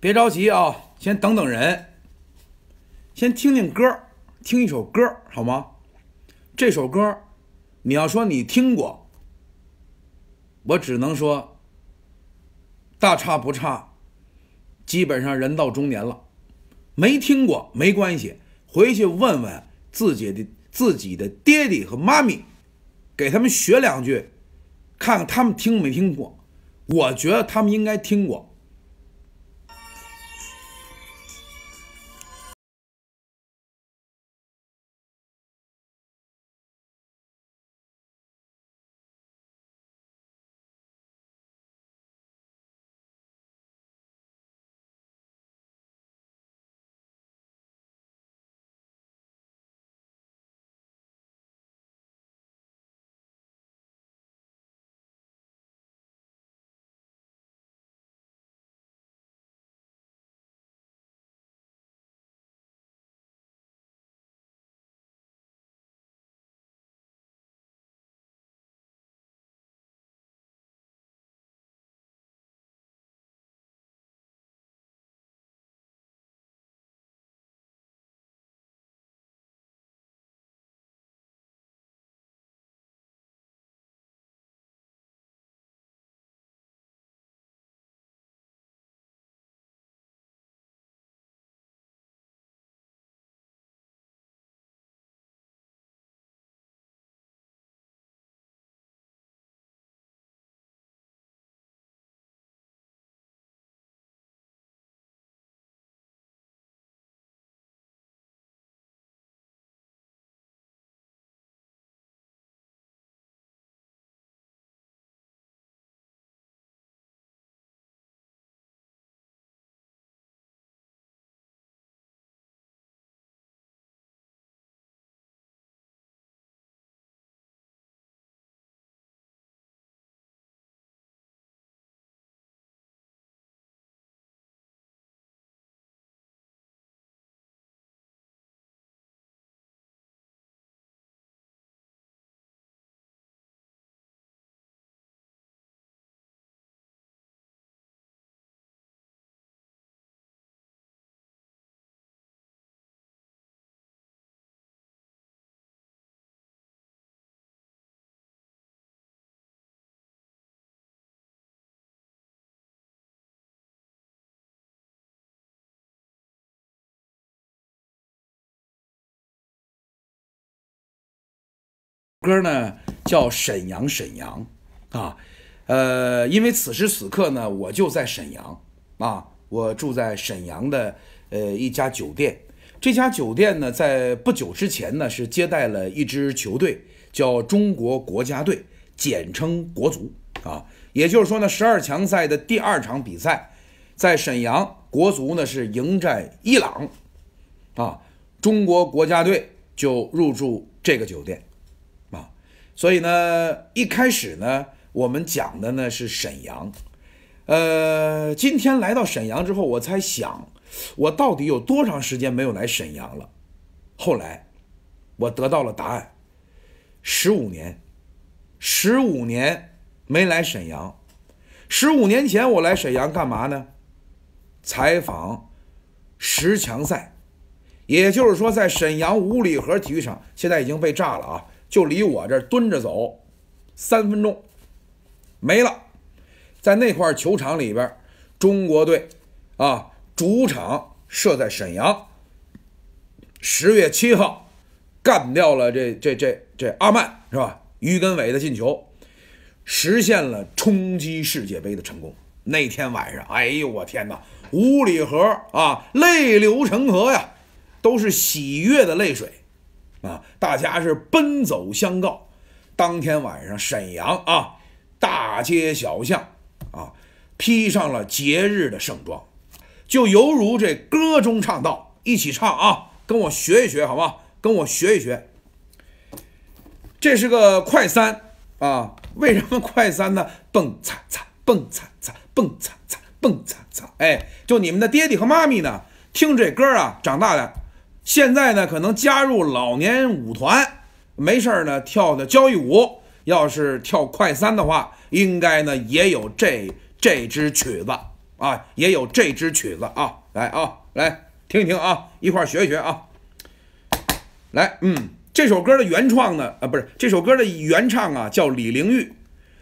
别着急啊，先等等人，先听听歌，听一首歌好吗？这首歌，你要说你听过，我只能说大差不差，基本上人到中年了，没听过没关系，回去问问自己的自己的爹地和妈咪，给他们学两句，看看他们听没听过，我觉得他们应该听过。歌呢叫《沈阳沈阳》，啊，呃，因为此时此刻呢，我就在沈阳啊，我住在沈阳的呃一家酒店，这家酒店呢，在不久之前呢，是接待了一支球队，叫中国国家队，简称国足啊，也就是说呢，十二强赛的第二场比赛，在沈阳，国足呢是迎战伊朗，啊，中国国家队就入住这个酒店。所以呢，一开始呢，我们讲的呢是沈阳，呃，今天来到沈阳之后，我才想，我到底有多长时间没有来沈阳了？后来，我得到了答案，十五年，十五年没来沈阳。十五年前我来沈阳干嘛呢？采访，十强赛，也就是说，在沈阳五里河体育场，现在已经被炸了啊。就离我这儿蹲着走，三分钟没了。在那块球场里边，中国队啊主场设在沈阳。十月七号，干掉了这这这这阿曼是吧？于根伟的进球，实现了冲击世界杯的成功。那天晚上，哎呦我天哪，五里河啊，泪流成河呀，都是喜悦的泪水。啊！大家是奔走相告。当天晚上，沈阳啊，大街小巷啊，披上了节日的盛装，就犹如这歌中唱道：“一起唱啊，跟我学一学，好吗？跟我学一学。”这是个快三啊？为什么快三呢？蹦擦擦，蹦擦擦，蹦擦擦，蹦擦擦。哎，就你们的爹地和妈咪呢？听这歌啊，长大的。现在呢，可能加入老年舞团，没事儿呢，跳跳交谊舞。要是跳快三的话，应该呢也有这这支曲子啊，也有这支曲子啊。来啊，来听一听啊，一块儿学一学啊。来，嗯，这首歌的原创呢，啊，不是这首歌的原唱啊，叫李玲玉。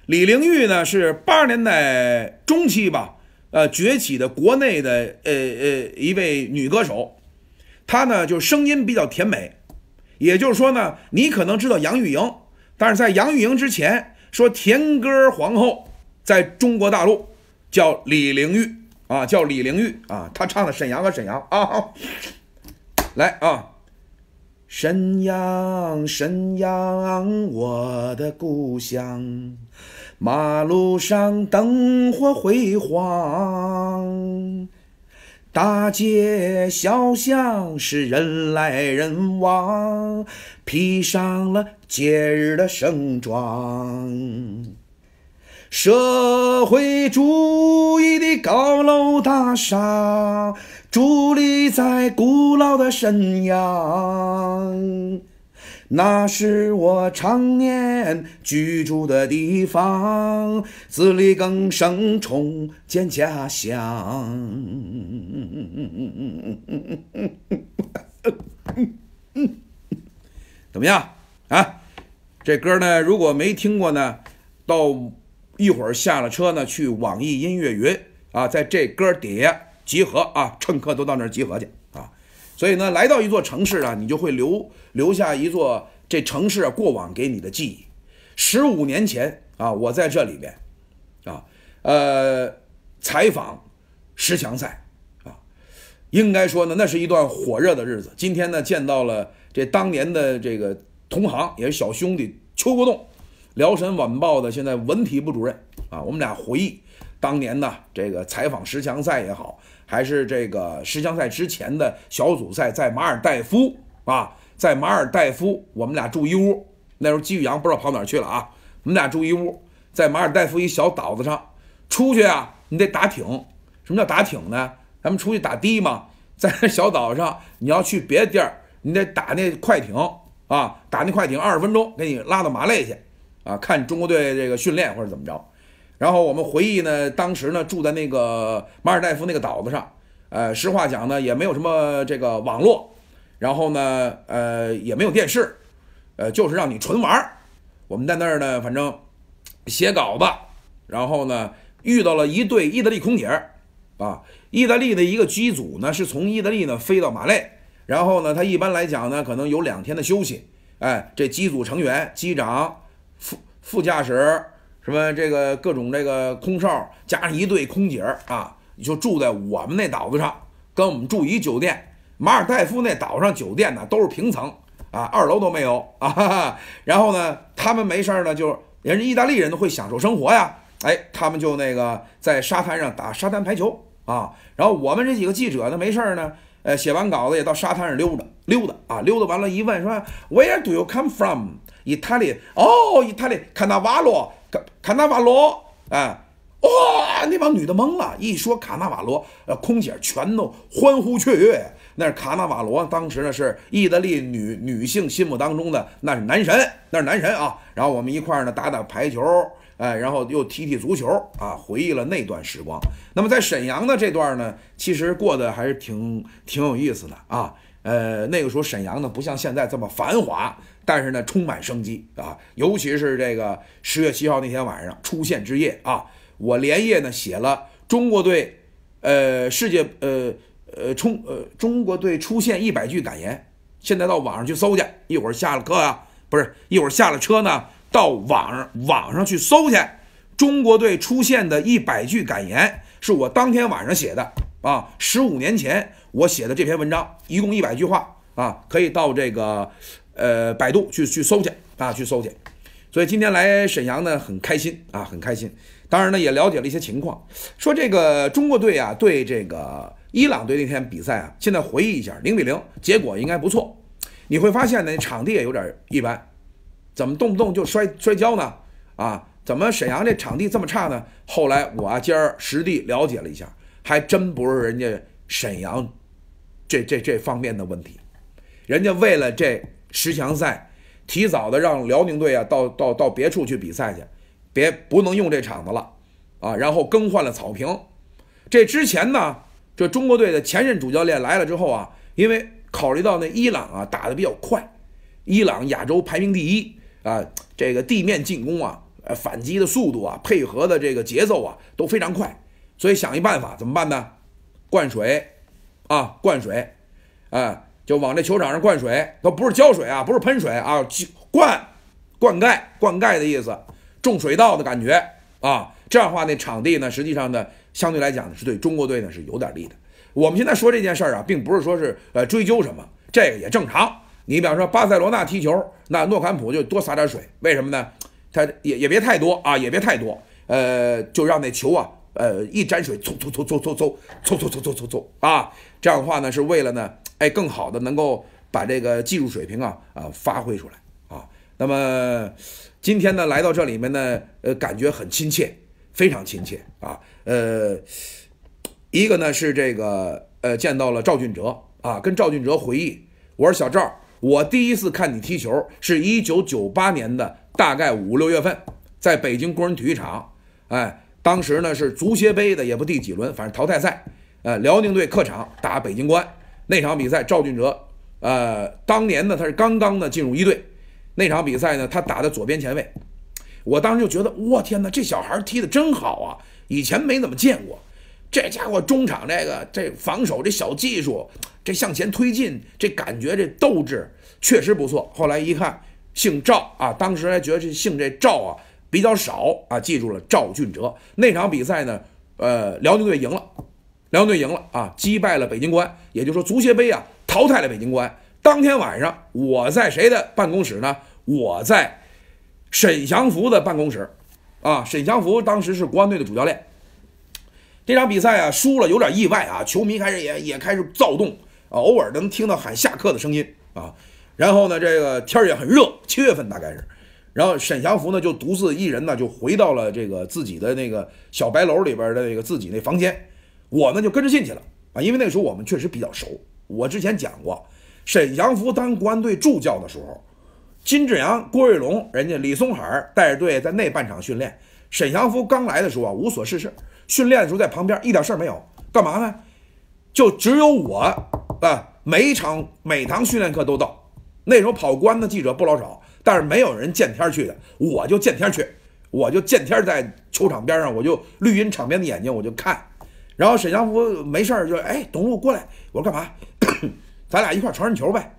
李玲玉呢是八十年代中期吧，呃，崛起的国内的呃呃一位女歌手。她呢，就声音比较甜美，也就是说呢，你可能知道杨钰莹，但是在杨钰莹之前，说甜歌皇后，在中国大陆叫李玲玉啊，叫李玲玉啊，她唱了《沈阳和沈阳》啊，来啊，沈阳，沈阳，我的故乡，马路上灯火辉煌。大街小巷是人来人往，披上了节日的盛装。社会主义的高楼大厦伫立在古老的沈阳。那是我常年居住的地方，自力更生重建家乡。怎么样？啊？这歌呢？如果没听过呢，到一会儿下了车呢，去网易音乐云啊，在这歌底下集合啊，乘客都到那儿集合去。所以呢，来到一座城市啊，你就会留留下一座这城市过往给你的记忆。十五年前啊，我在这里边，啊，呃，采访十强赛，啊，应该说呢，那是一段火热的日子。今天呢，见到了这当年的这个同行，也是小兄弟邱国栋，辽沈晚报的现在文体部主任啊，我们俩回忆当年呢，这个采访十强赛也好。还是这个十强赛之前的小组赛，在马尔代夫啊，在马尔代夫，我们俩住一屋。那时候季宇阳不知道跑哪去了啊，我们俩住一屋，在马尔代夫一小岛子上。出去啊，你得打挺。什么叫打挺呢？咱们出去打的嘛，在小岛上，你要去别的地儿，你得打那快艇啊，打那快艇二十分钟，给你拉到马累去啊，看中国队这个训练或者怎么着。然后我们回忆呢，当时呢住在那个马尔代夫那个岛子上，呃，实话讲呢也没有什么这个网络，然后呢，呃，也没有电视，呃，就是让你纯玩。我们在那儿呢，反正写稿子，然后呢遇到了一对意大利空姐，啊，意大利的一个机组呢是从意大利呢飞到马累，然后呢，他一般来讲呢可能有两天的休息，哎，这机组成员、机长、副副驾驶。什么这个各种这个空少加上一队空姐儿啊，就住在我们那岛子上，跟我们住一酒店。马尔代夫那岛上酒店呢都是平层啊，二楼都没有啊。哈哈。然后呢，他们没事儿呢，就人家意大利人都会享受生活呀，哎，他们就那个在沙滩上打沙滩排球啊。然后我们这几个记者呢没事儿呢，呃，写完稿子也到沙滩上溜达溜达啊，溜达完了，一问说 w h e r e do you come from？意大利哦，意大利卡纳瓦罗，卡卡纳瓦罗，哎，哦，那帮女的懵了，一说卡纳瓦罗，呃，空姐全都欢呼雀跃。那是卡纳瓦罗，当时呢是意大利女女性心目当中的那是男神，那是男神啊。然后我们一块儿呢打打排球，哎，然后又踢踢足球，啊，回忆了那段时光。那么在沈阳的这段呢，其实过得还是挺挺有意思的啊。呃，那个时候沈阳呢不像现在这么繁华，但是呢充满生机啊。尤其是这个十月七号那天晚上出现之夜啊，我连夜呢写了中国队，呃，世界，呃，呃冲，呃，中国队出现一百句感言。现在到网上去搜去，一会儿下了课啊，不是，一会儿下了车呢，到网上网上去搜去。中国队出现的一百句感言是我当天晚上写的啊，十五年前。我写的这篇文章一共一百句话啊，可以到这个，呃，百度去去搜去啊，去搜去。所以今天来沈阳呢，很开心啊，很开心。当然呢，也了解了一些情况，说这个中国队啊，对这个伊朗队那天比赛啊，现在回忆一下，零比零，结果应该不错。你会发现呢，场地也有点一般，怎么动不动就摔摔跤呢？啊，怎么沈阳这场地这么差呢？后来我今儿实地了解了一下，还真不是人家沈阳。这这这方面的问题，人家为了这十强赛，提早的让辽宁队啊到到到别处去比赛去，别不能用这场子了啊，然后更换了草坪。这之前呢，这中国队的前任主教练来了之后啊，因为考虑到那伊朗啊打的比较快，伊朗亚洲排名第一啊，这个地面进攻啊、反击的速度啊、配合的这个节奏啊都非常快，所以想一办法怎么办呢？灌水。啊，灌水，啊，就往这球场上灌水，它不是浇水啊，不是喷水啊，灌，灌溉，灌溉的意思，种水稻的感觉啊。这样的话，那场地呢，实际上呢，相对来讲呢，是对中国队呢是有点利的。我们现在说这件事儿啊，并不是说是呃追究什么，这个也正常。你比方说巴塞罗那踢球，那诺坎普就多撒点水，为什么呢？它也也别太多啊，也别太多，呃，就让那球啊，呃，一沾水，嗖嗖嗖嗖嗖嗖嗖嗖嗖嗖嗖嗖啊。这样的话呢，是为了呢，哎，更好的能够把这个技术水平啊，啊，发挥出来啊。那么今天呢，来到这里面呢，呃，感觉很亲切，非常亲切啊。呃，一个呢是这个，呃，见到了赵俊哲啊，跟赵俊哲回忆，我说小赵，我第一次看你踢球是1998年的，大概五六月份，在北京工人体育场，哎，当时呢是足协杯的，也不第几轮，反正淘汰赛。呃，辽宁队客场打北京官那场比赛，赵俊哲，呃，当年呢他是刚刚呢进入一队，那场比赛呢他打的左边前卫，我当时就觉得，我天哪，这小孩踢的真好啊，以前没怎么见过，这家伙中场这个这防守这小技术，这向前推进，这感觉这斗志确实不错。后来一看，姓赵啊，当时还觉得这姓这赵啊比较少啊，记住了赵俊哲那场比赛呢，呃，辽宁队赢了。辽宁队赢了啊，击败了北京国安，也就是说足协杯啊淘汰了北京国安。当天晚上我在谁的办公室呢？我在沈祥福的办公室，啊，沈祥福当时是国安队的主教练。这场比赛啊输了有点意外啊，球迷开始也也开始躁动啊，偶尔能听到喊下课的声音啊。然后呢，这个天也很热，七月份大概是，然后沈祥福呢就独自一人呢就回到了这个自己的那个小白楼里边的那个自己那房间。我呢就跟着进去了啊，因为那时候我们确实比较熟。我之前讲过，沈祥福当国安队助教的时候，金志扬、郭瑞龙，人家李松海带着队在那半场训练。沈祥福刚来的时候啊，无所事事，训练的时候在旁边一点事儿没有。干嘛呢？就只有我啊，每场每堂训练课都到。那时候跑关的记者不老少，但是没有人见天去的，我就见天去，我就见天在球场边上，我就绿荫场边的眼睛我就看。然后沈祥福没事儿就哎，董路过来，我说干嘛？咱俩一块儿传热球呗。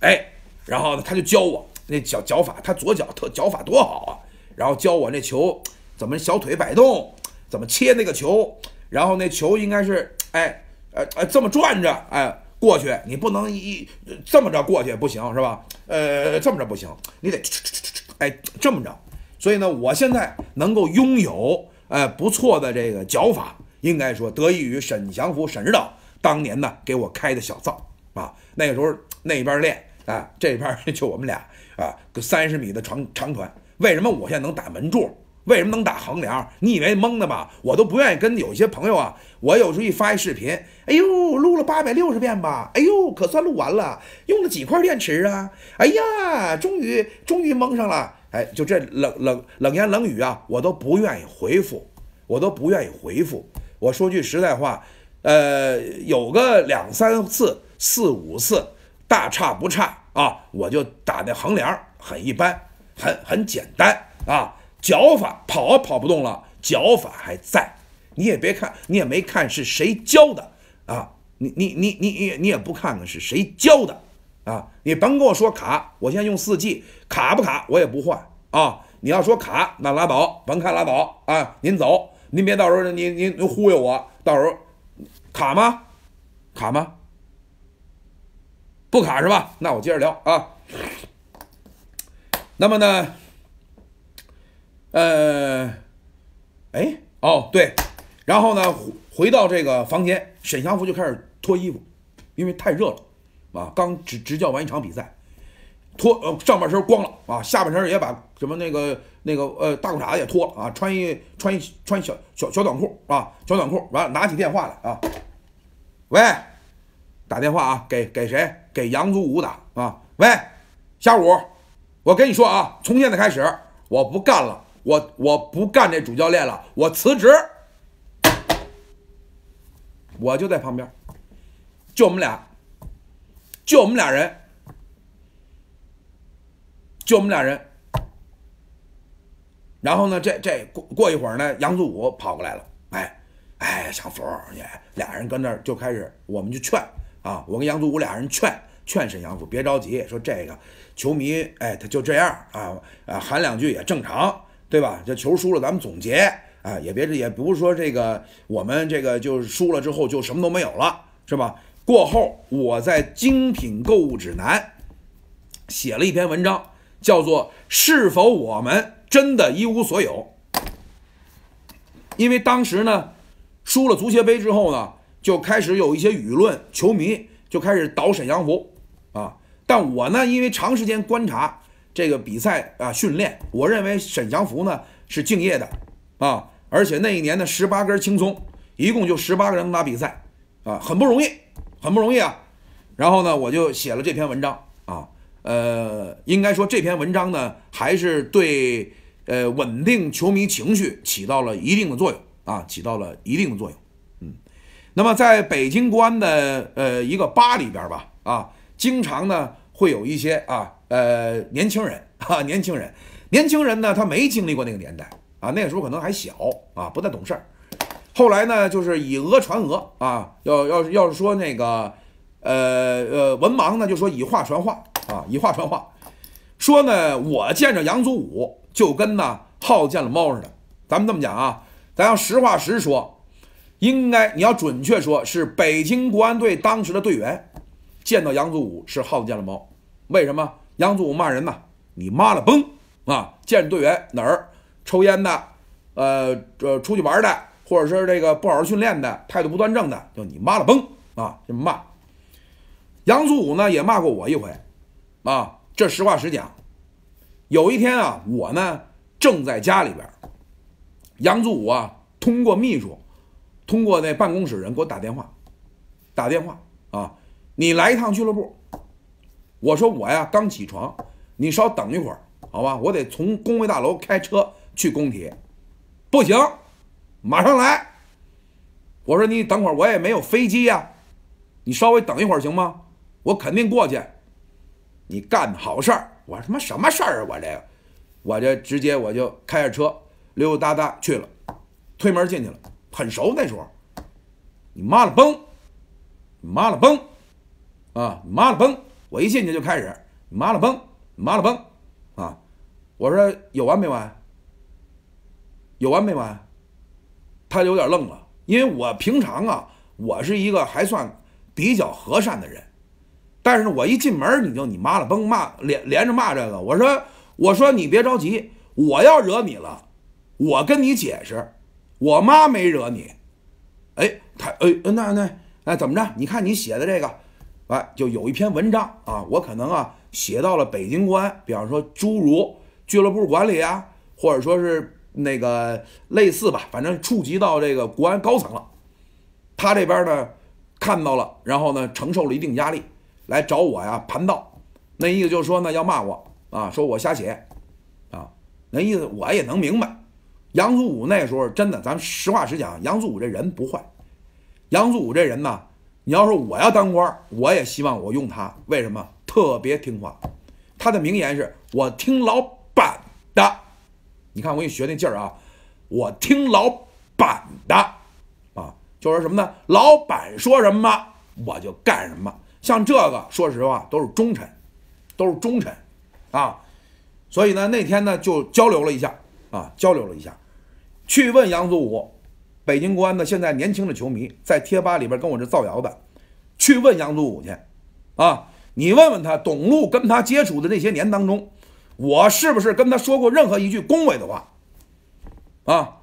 哎，然后呢，他就教我那脚脚法，他左脚特脚法多好啊。然后教我那球怎么小腿摆动，怎么切那个球。然后那球应该是哎，哎哎这么转着哎过去，你不能一这么着过去不行是吧？呃，这么着不行，你得 哎这么着。所以呢，我现在能够拥有呃不错的这个脚法。应该说，得益于沈祥福、沈指导当年呢给我开的小灶啊，那个时候那边练啊，这边就我们俩啊，三十米的长长船。为什么我现在能打门柱？为什么能打横梁？你以为蒙的吧？我都不愿意跟有些朋友啊，我有时候一发一视频，哎呦，录了八百六十遍吧，哎呦，可算录完了，用了几块电池啊？哎呀，终于终于蒙上了。哎，就这冷冷冷言冷语啊，我都不愿意回复，我都不愿意回复。我说句实在话，呃，有个两三次、四五次，大差不差啊。我就打那横梁，很一般，很很简单啊。脚法跑啊跑不动了，脚法还在。你也别看，你也没看是谁教的啊。你你你你你你也不看看是谁教的啊。你甭跟我说卡，我现在用四 G，卡不卡我也不换啊。你要说卡，那拉倒，甭看拉倒啊。您走。您别到时候您您忽悠我，到时候卡吗？卡吗？不卡是吧？那我接着聊啊。那么呢，呃，哎，哦对，然后呢，回到这个房间，沈祥福就开始脱衣服，因为太热了啊，刚执执教完一场比赛，脱呃上半身光了啊，下半身也把什么那个。那个呃，大裤衩子也脱了啊，穿一穿一穿小小小短裤啊，小短裤。完了，拿起电话来啊，喂，打电话啊，给给谁？给杨祖武打啊，喂，夏武，我跟你说啊，从现在开始我不干了，我我不干这主教练了，我辞职。我就在旁边，就我们俩，就我们俩人，就我们俩人。然后呢，这这过过一会儿呢，杨祖武跑过来了，哎，哎，小福，俩人跟那儿就开始，我们就劝啊，我跟杨祖武俩人劝劝沈阳福别着急，说这个球迷，哎，他就这样啊，啊，喊两句也正常，对吧？这球输了，咱们总结，啊，也别也不是说这个，我们这个就是输了之后就什么都没有了，是吧？过后我在《精品购物指南》写了一篇文章，叫做《是否我们》。真的一无所有，因为当时呢，输了足协杯之后呢，就开始有一些舆论，球迷就开始倒沈阳福啊。但我呢，因为长时间观察这个比赛啊，训练，我认为沈祥福呢是敬业的啊，而且那一年的十八根青松，一共就十八个人打比赛，啊，很不容易，很不容易啊。然后呢，我就写了这篇文章啊，呃，应该说这篇文章呢，还是对。呃，稳定球迷情绪起到了一定的作用啊，起到了一定的作用。嗯，那么在北京国安的呃一个吧里边吧，啊，经常呢会有一些啊呃年轻人啊年轻人年轻人呢他没经历过那个年代啊，那个时候可能还小啊，不太懂事儿。后来呢就是以讹传讹啊，要要要是说那个呃呃文盲呢，就说以话传话啊，以话传话，说呢我见着杨祖武。就跟呢耗子见了猫似的，咱们这么讲啊，咱要实话实说，应该你要准确说是北京国安队当时的队员，见到杨祖武是耗子见了猫，为什么？杨祖武骂人呢，你妈了崩啊！见着队员哪儿抽烟的，呃，这出去玩的，或者是这个不好好训练的态度不端正的，就你妈了崩啊！这么骂。杨祖武呢也骂过我一回，啊，这实话实讲。有一天啊，我呢正在家里边，杨祖武啊，通过秘书，通过那办公室人给我打电话，打电话啊，你来一趟俱乐部。我说我呀刚起床，你稍等一会儿，好吧，我得从工会大楼开车去工体。不行，马上来。我说你等会儿，我也没有飞机呀，你稍微等一会儿行吗？我肯定过去。你干好事儿。我他妈什么事儿啊！我这个，我这直接我就开着车溜溜达达去了，推门进去了，很熟那时候。你妈了崩！你妈了崩！啊，你妈了崩！我一进去就开始，你妈了崩，你妈了崩，啊！我说有完没完？有完没完？他有点愣了，因为我平常啊，我是一个还算比较和善的人。但是我一进门你就你妈了，甭骂连连着骂这个。我说我说你别着急，我要惹你了，我跟你解释，我妈没惹你。哎，他哎那那哎怎么着？你看你写的这个，哎就有一篇文章啊，我可能啊写到了北京官，比方说诸如俱乐部管理啊，或者说是那个类似吧，反正触及到这个国安高层了。他这边呢看到了，然后呢承受了一定压力。来找我呀，盘道，那意思就是说呢，要骂我啊，说我瞎写，啊，那意思我也能明白。杨祖武那时候真的，咱们实话实讲，杨祖武这人不坏。杨祖武这人呢，你要说我要当官，我也希望我用他，为什么？特别听话。他的名言是我听老板的。你看我给你学那劲儿啊，我听老板的，啊，就是什么呢？老板说什么我就干什么。像这个，说实话都是忠臣，都是忠臣，啊，所以呢，那天呢就交流了一下，啊，交流了一下，去问杨祖武，北京国安的现在年轻的球迷在贴吧里边跟我这造谣的，去问杨祖武去，啊，你问问他，董路跟他接触的那些年当中，我是不是跟他说过任何一句恭维的话，啊，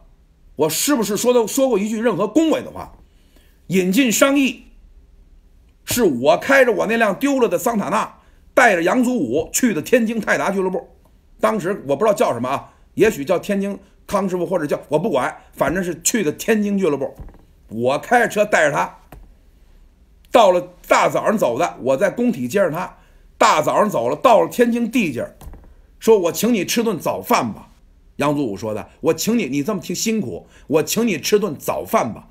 我是不是说的说过一句任何恭维的话，引进商议。是我开着我那辆丢了的桑塔纳，带着杨祖武去的天津泰达俱乐部。当时我不知道叫什么啊，也许叫天津康师傅或者叫我不管，反正是去的天津俱乐部。我开着车带着他，到了大早上走的。我在工体接着他，大早上走了，到了天津地界儿，说我请你吃顿早饭吧。杨祖武说的，我请你，你这么挺辛苦，我请你吃顿早饭吧。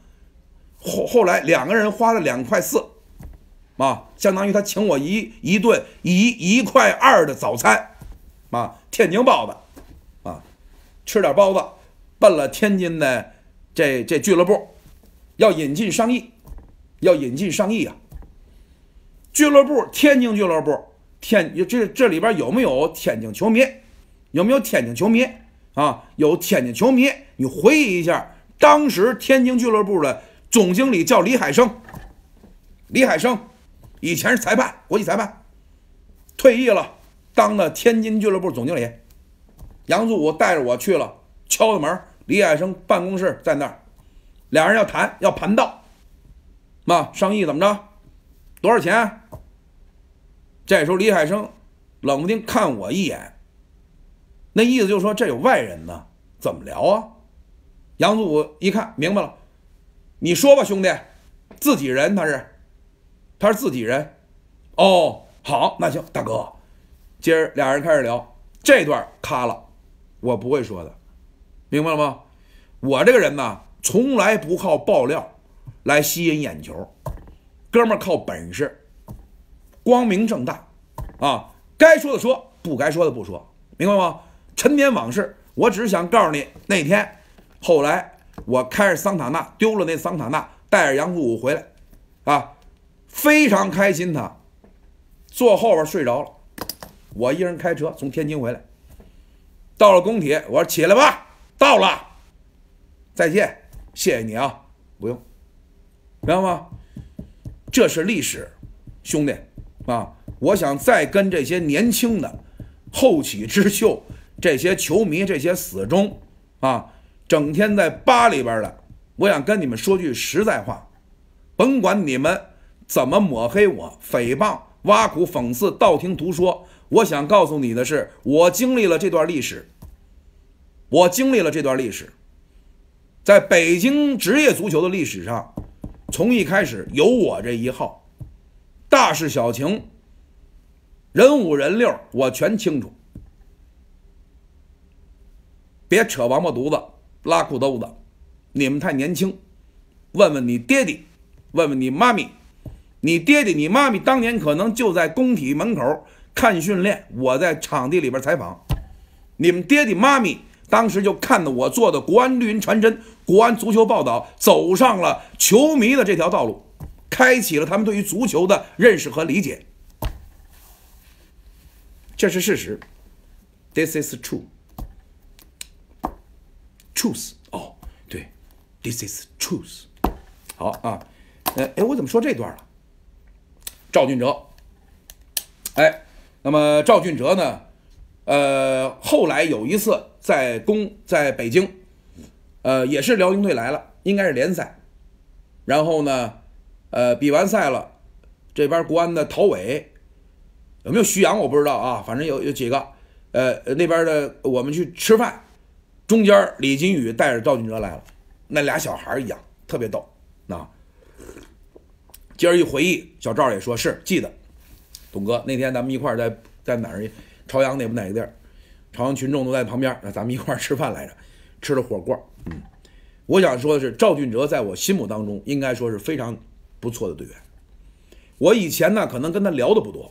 后后来两个人花了两块四。啊，相当于他请我一一顿一一块二的早餐，啊，天津包子，啊，吃点包子，奔了天津的这这俱乐部，要引进上亿，要引进上亿啊！俱乐部，天津俱乐部，天，这这里边有没有天津球迷？有没有天津球迷？啊，有天津球迷，你回忆一下，当时天津俱乐部的总经理叫李海生，李海生。以前是裁判，国际裁判，退役了，当了天津俱乐部总经理。杨祖武带着我去了，敲了门，李海生办公室在那儿，俩人要谈，要盘道，嘛，商议怎么着，多少钱？这时候李海生冷不丁看我一眼，那意思就是说这有外人呢，怎么聊啊？杨祖武一看明白了，你说吧，兄弟，自己人他是。他是自己人，哦，好，那行，大哥，今儿俩人开始聊这段卡了，我不会说的，明白了吗？我这个人呢，从来不靠爆料来吸引眼球，哥们儿靠本事，光明正大，啊，该说的说，不该说的不说，明白吗？陈年往事，我只是想告诉你，那天后来我开着桑塔纳丢了那桑塔纳，带着杨富武回来，啊。非常开心，他坐后边睡着了。我一人开车从天津回来，到了工体，我说起来吧，到了，再见，谢谢你啊，不用，明白吗？这是历史，兄弟啊！我想再跟这些年轻的后起之秀、这些球迷、这些死忠啊，整天在吧里边的，我想跟你们说句实在话，甭管你们。怎么抹黑我、诽谤、挖苦、讽刺、道听途说？我想告诉你的是，我经历了这段历史。我经历了这段历史，在北京职业足球的历史上，从一开始有我这一号，大事小情，人五人六，我全清楚。别扯王八犊子、拉裤兜子，你们太年轻，问问你爹地，问问你妈咪。你爹地，你妈咪当年可能就在工体门口看训练，我在场地里边采访，你们爹地妈咪当时就看到我做的国安绿云传真、国安足球报道，走上了球迷的这条道路，开启了他们对于足球的认识和理解，这是事实。This is true. Truth. 哦，对，This is truth. 好啊，呃，哎，我怎么说这段了？赵俊哲，哎，那么赵俊哲呢？呃，后来有一次在公在北京，呃，也是辽宁队来了，应该是联赛。然后呢，呃，比完赛了，这边国安的陶伟有没有徐阳我不知道啊，反正有有几个，呃，那边的我们去吃饭，中间李金宇带着赵俊哲来了，那俩小孩一样，特别逗，啊。今儿一回忆，小赵也说是记得，董哥那天咱们一块儿在在哪儿？朝阳那不哪个地儿？朝阳群众都在旁边，那咱们一块儿吃饭来着，吃的火锅。嗯，我想说的是，赵俊哲在我心目当中应该说是非常不错的队员。我以前呢可能跟他聊的不多，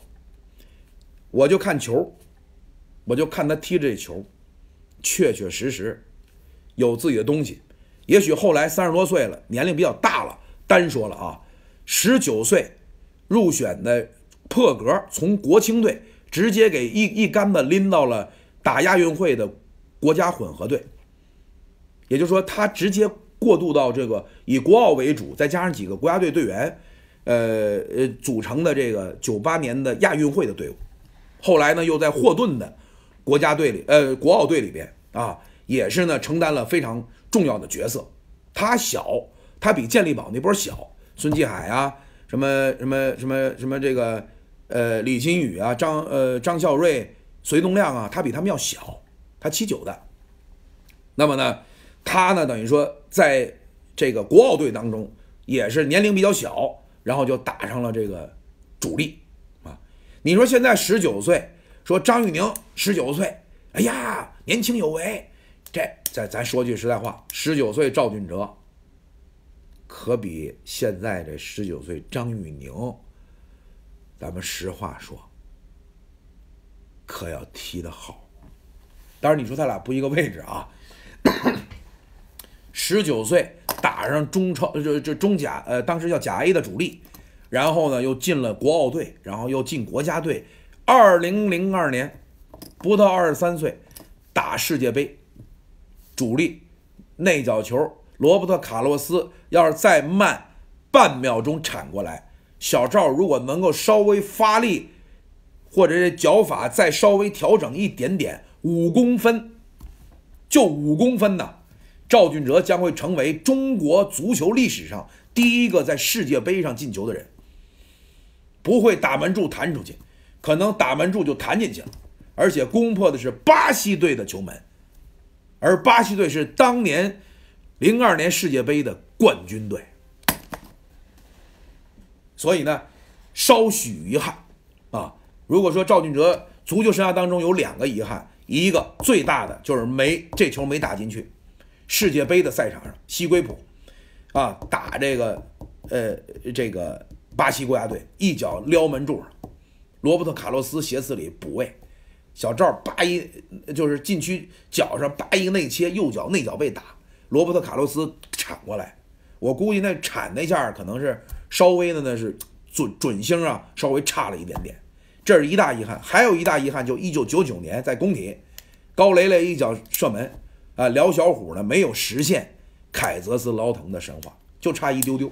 我就看球，我就看他踢这球，确确实实有自己的东西。也许后来三十多岁了，年龄比较大了，单说了啊。十九岁入选的破格，从国青队直接给一一竿子拎到了打亚运会的国家混合队，也就是说，他直接过渡到这个以国奥为主，再加上几个国家队队员，呃呃组成的这个九八年的亚运会的队伍。后来呢，又在霍顿的国家队里，呃国奥队里边啊，也是呢承担了非常重要的角色。他小，他比健力宝那波小。孙继海啊，什么什么什么什么这个，呃，李新宇啊，张呃张孝瑞、隋东亮啊，他比他们要小，他七九的。那么呢，他呢等于说在这个国奥队当中也是年龄比较小，然后就打上了这个主力啊。你说现在十九岁，说张玉宁十九岁，哎呀，年轻有为。这咱咱说句实在话，十九岁赵俊哲。可比现在这十九岁张玉宁，咱们实话说，可要踢得好。当然，你说他俩不一个位置啊？十九岁打上中超，这这中甲，呃，当时叫甲 A 的主力，然后呢又进了国奥队，然后又进国家队。二零零二年，不到二十三岁，打世界杯，主力内角球。罗伯特·卡洛斯要是再慢半秒钟铲过来，小赵如果能够稍微发力，或者这脚法再稍微调整一点点，五公分，就五公分呐！赵俊哲将会成为中国足球历史上第一个在世界杯上进球的人。不会打门柱弹出去，可能打门柱就弹进去了，而且攻破的是巴西队的球门，而巴西队是当年。零二年世界杯的冠军队，所以呢，稍许遗憾，啊，如果说赵俊哲足球生涯当中有两个遗憾，一个最大的就是没这球没打进去，世界杯的赛场上，西归浦，啊，打这个，呃，这个巴西国家队，一脚撩门柱上，罗伯特卡洛斯斜刺里补位，小赵叭一就是禁区脚上叭一个内切，右脚内脚被打。罗伯特·卡洛斯铲过来，我估计那铲那下可能是稍微的呢，是准准星啊，稍微差了一点点，这是一大遗憾。还有一大遗憾，就1999年在宫体，高雷雷一脚射门，啊，辽小虎呢没有实现凯泽斯劳滕的神话，就差一丢丢。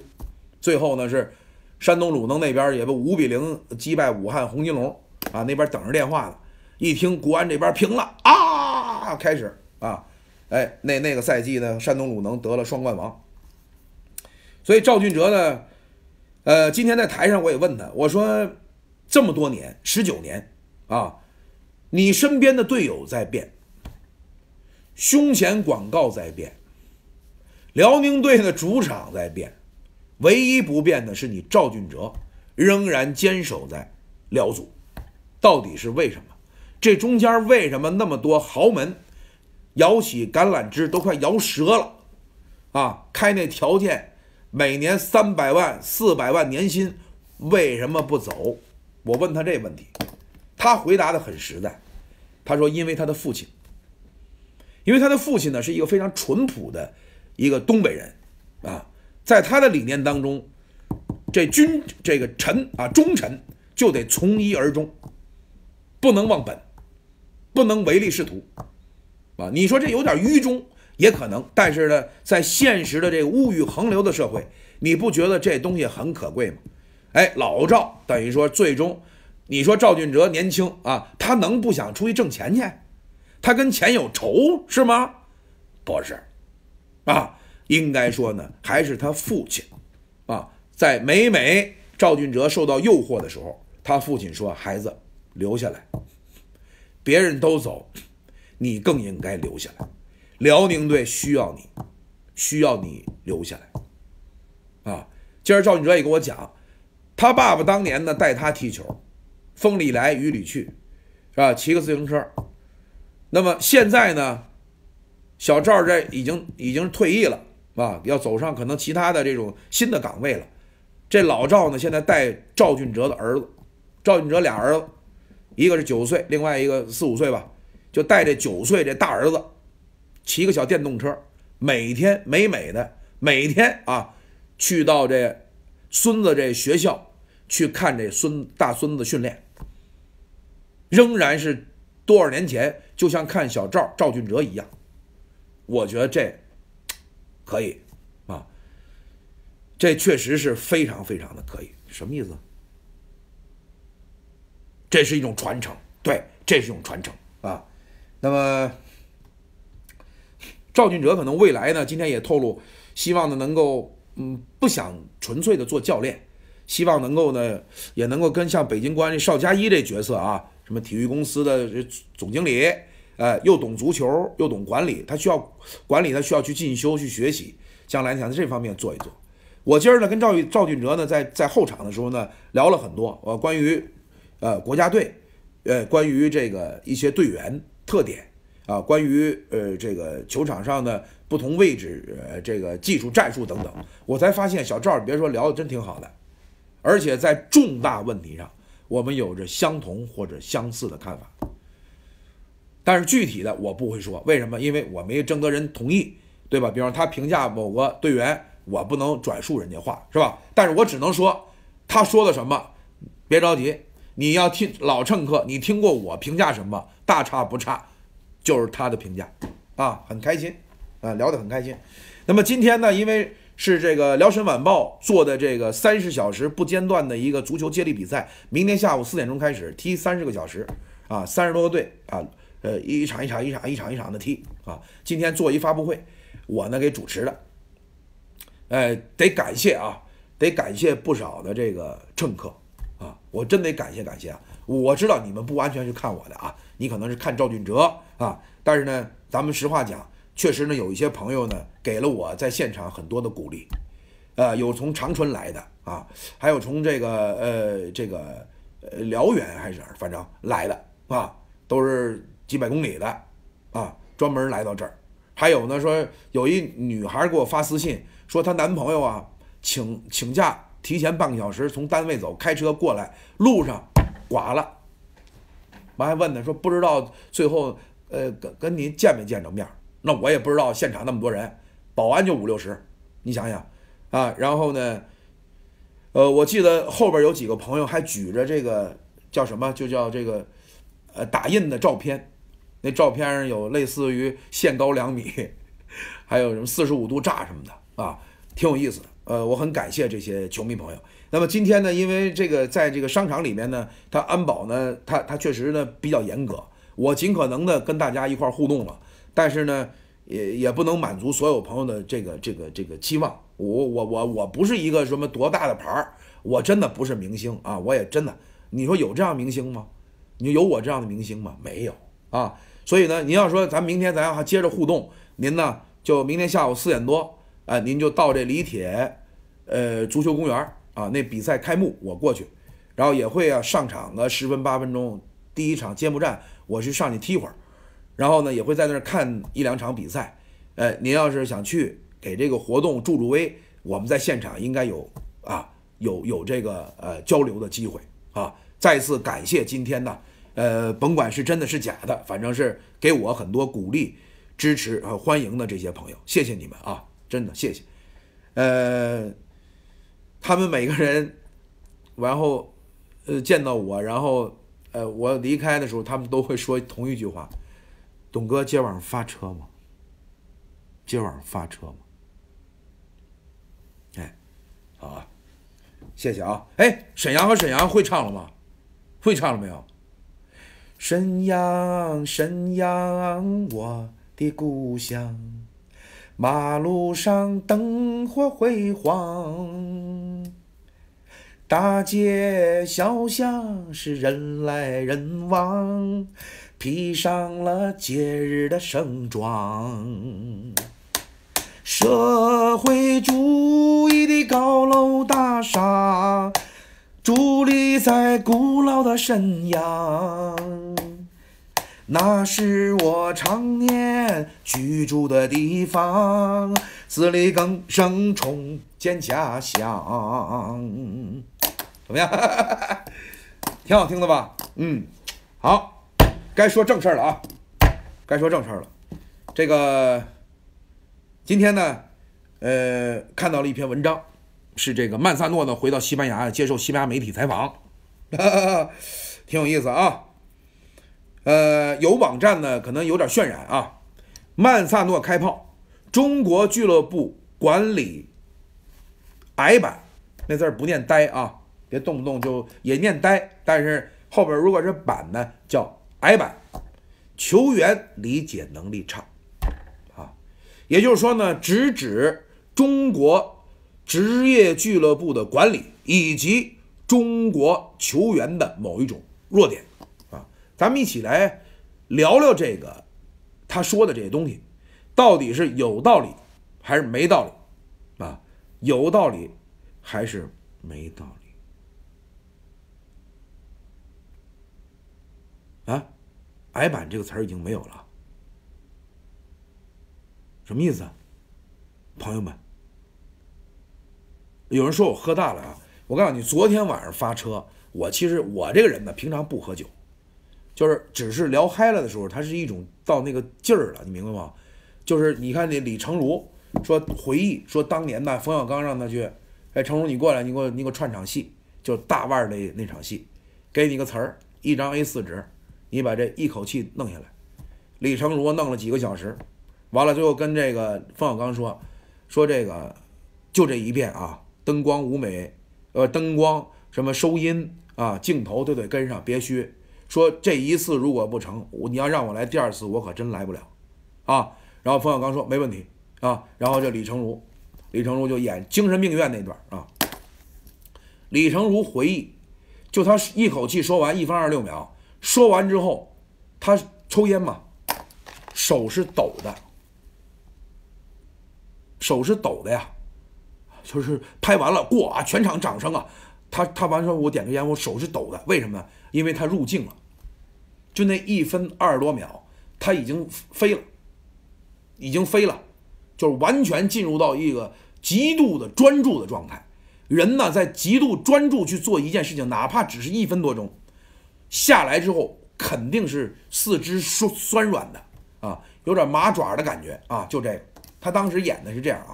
最后呢是山东鲁能那边也不五比零击败武汉红金龙，啊，那边等着电话呢，一听国安这边平了啊，开始啊。哎，那那个赛季呢，山东鲁能得了双冠王。所以赵俊哲呢，呃，今天在台上我也问他，我说这么多年，十九年啊，你身边的队友在变，胸前广告在变，辽宁队的主场在变，唯一不变的是你赵俊哲仍然坚守在辽足，到底是为什么？这中间为什么那么多豪门？摇起橄榄枝都快摇折了，啊，开那条件，每年三百万、四百万年薪，为什么不走？我问他这问题，他回答的很实在，他说因为他的父亲，因为他的父亲呢是一个非常淳朴的，一个东北人，啊，在他的理念当中，这君这个臣啊忠臣就得从一而终，不能忘本，不能唯利是图。啊，你说这有点愚忠，也可能。但是呢，在现实的这个物欲横流的社会，你不觉得这东西很可贵吗？哎，老赵等于说，最终，你说赵俊哲年轻啊，他能不想出去挣钱去？他跟钱有仇是吗？不是，啊，应该说呢，还是他父亲，啊，在每每赵俊哲受到诱惑的时候，他父亲说：“孩子，留下来，别人都走。”你更应该留下来，辽宁队需要你，需要你留下来，啊！今儿赵俊哲也跟我讲，他爸爸当年呢带他踢球，风里来雨里去，是吧？骑个自行车。那么现在呢，小赵这已经已经退役了，啊，要走上可能其他的这种新的岗位了。这老赵呢，现在带赵俊哲的儿子，赵俊哲俩儿子，一个是九岁，另外一个四五岁吧。就带着九岁这大儿子，骑个小电动车，每天美美的，每天啊，去到这孙子这学校去看这孙大孙子训练。仍然是多少年前，就像看小赵赵俊哲一样，我觉得这可以啊，这确实是非常非常的可以。什么意思？这是一种传承，对，这是一种传承。那么，赵俊哲可能未来呢，今天也透露，希望呢能够，嗯，不想纯粹的做教练，希望能够呢也能够跟像北京关系邵佳一这角色啊，什么体育公司的总经理，哎，又懂足球又懂管理，他需要管理，他需要去进修去学习，将来想在这方面做一做。我今儿呢跟赵赵俊哲呢在在后场的时候呢聊了很多，我关于呃国家队，呃关于这个一些队员。特点啊，关于呃这个球场上的不同位置，这个技术战术等等，我才发现小赵，别说聊的真挺好的，而且在重大问题上，我们有着相同或者相似的看法。但是具体的我不会说，为什么？因为我没征得人同意，对吧？比方他评价某个队员，我不能转述人家话，是吧？但是我只能说他说的什么，别着急。你要听老乘客，你听过我评价什么？大差不差，就是他的评价，啊，很开心，啊，聊得很开心。那么今天呢，因为是这个辽沈晚报做的这个三十小时不间断的一个足球接力比赛，明天下午四点钟开始踢三十个小时，啊，三十多个队啊，呃，一场一场一场一场一场的踢，啊，今天做一发布会，我呢给主持的，哎，得感谢啊，得感谢不少的这个乘客。我真得感谢感谢啊！我知道你们不完全去看我的啊，你可能是看赵俊哲啊，但是呢，咱们实话讲，确实呢，有一些朋友呢，给了我在现场很多的鼓励，呃，有从长春来的啊，还有从这个呃这个辽远还是哪儿，反正来的啊，都是几百公里的啊，专门来到这儿。还有呢，说有一女孩给我发私信，说她男朋友啊，请请假。提前半个小时从单位走，开车过来，路上剐了。我还问他说：“不知道最后，呃，跟跟您见没见着面？那我也不知道现场那么多人，保安就五六十。你想想，啊，然后呢，呃，我记得后边有几个朋友还举着这个叫什么，就叫这个，呃，打印的照片。那照片上有类似于限高两米，还有什么四十五度炸什么的啊，挺有意思的。”呃，我很感谢这些球迷朋友。那么今天呢，因为这个在这个商场里面呢，它安保呢，它它确实呢比较严格。我尽可能的跟大家一块互动了，但是呢，也也不能满足所有朋友的这个这个这个期望。我我我我不是一个什么多大的牌儿，我真的不是明星啊。我也真的，你说有这样明星吗？你有我这样的明星吗？没有啊。所以呢，您要说咱明天咱要还接着互动，您呢就明天下午四点多。啊，您就到这李铁，呃，足球公园啊，那比赛开幕，我过去，然后也会啊上场个十分八分钟第一场揭幕战，我去上去踢会儿，然后呢也会在那儿看一两场比赛。呃，您要是想去给这个活动助助威，我们在现场应该有啊有有这个呃交流的机会啊。再次感谢今天呢，呃，甭管是真的是假的，反正是给我很多鼓励、支持和欢迎的这些朋友，谢谢你们啊。真的，谢谢。呃，他们每个人，然后，呃，见到我，然后，呃，我离开的时候，他们都会说同一句话：“董哥，今晚上发车吗？今晚上发车吗？”哎，好啊，谢谢啊。哎，沈阳和沈阳会唱了吗？会唱了没有？沈阳，沈阳，我的故乡。马路上灯火辉煌，大街小巷是人来人往，披上了节日的盛装。社会主义的高楼大厦，伫立在古老的沈阳。那是我常年居住的地方，自力更生重建家乡。怎么样？挺好听的吧？嗯，好，该说正事儿了啊，该说正事儿了。这个今天呢，呃，看到了一篇文章，是这个曼萨诺呢回到西班牙接受西班牙媒体采访，哈哈，挺有意思啊。呃，有网站呢，可能有点渲染啊。曼萨诺开炮，中国俱乐部管理矮板，那字儿不念呆啊，别动不动就也念呆。但是后边如果是板呢，叫矮板。球员理解能力差啊，也就是说呢，直指中国职业俱乐部的管理以及中国球员的某一种弱点。咱们一起来聊聊这个，他说的这些东西，到底是有道理还是没道理啊？有道理还是没道理？啊，矮板这个词已经没有了，什么意思？朋友们，有人说我喝大了啊，我告诉你，昨天晚上发车，我其实我这个人呢，平常不喝酒。就是只是聊嗨了的时候，他是一种到那个劲儿了，你明白吗？就是你看那李成儒说回忆说当年呢，冯小刚让他去，哎，成儒你过来，你给我你给我串场戏，就大腕的那场戏，给你个词儿，一张 A 四纸，你把这一口气弄下来。李成儒弄了几个小时，完了最后跟这个冯小刚说，说这个就这一遍啊，灯光舞美，呃，灯光什么收音啊，镜头都得跟上，别虚。说这一次如果不成，你要让我来第二次，我可真来不了，啊！然后冯小刚说没问题啊，然后就李成儒，李成儒就演精神病院那段啊。李成儒回忆，就他一口气说完一分二六秒，说完之后，他抽烟嘛，手是抖的，手是抖的呀，就是拍完了过啊，全场掌声啊，他他完说，我点根烟，我手是抖的，为什么呢？因为他入境了，就那一分二十多秒，他已经飞了，已经飞了，就是完全进入到一个极度的专注的状态。人呢，在极度专注去做一件事情，哪怕只是一分多钟，下来之后肯定是四肢酸酸软的啊，有点麻爪的感觉啊。就这个，他当时演的是这样啊，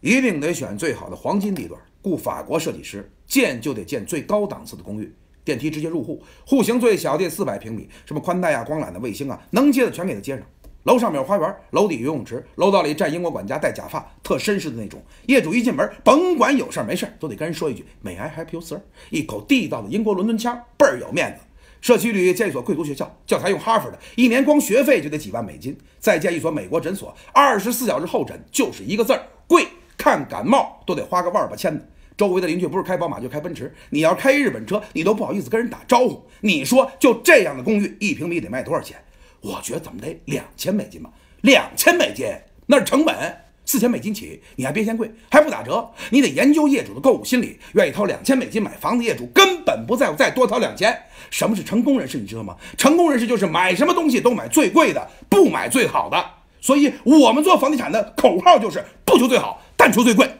一定得选最好的黄金地段，雇法国设计师。建就得建最高档次的公寓，电梯直接入户，户型最小的四百平米，什么宽带啊、光缆的、卫星啊，能接的全给它接上。楼上面有花园，楼底游泳池，楼道里站英国管家，戴假发，特绅士的那种。业主一进门，甭管有事没事儿，都得跟人说一句 “May I help you, sir？” 一口地道的英国伦敦腔，倍儿有面子。社区里建一所贵族学校，教材用哈佛的，一年光学费就得几万美金。再建一所美国诊所，二十四小时候诊，就是一个字儿贵，看感冒都得花个万八千的。周围的邻居不是开宝马就开奔驰，你要开日本车，你都不好意思跟人打招呼。你说就这样的公寓，一平米得卖多少钱？我觉得怎么得两千美金吧？两千美金那是成本，四千美金起，你还别嫌贵，还不打折。你得研究业主的购物心理，愿意掏两千美金买房子，业主根本不在乎再多掏两千。什么是成功人士？你知道吗？成功人士就是买什么东西都买最贵的，不买最好的。所以我们做房地产的口号就是：不求最好，但求最贵。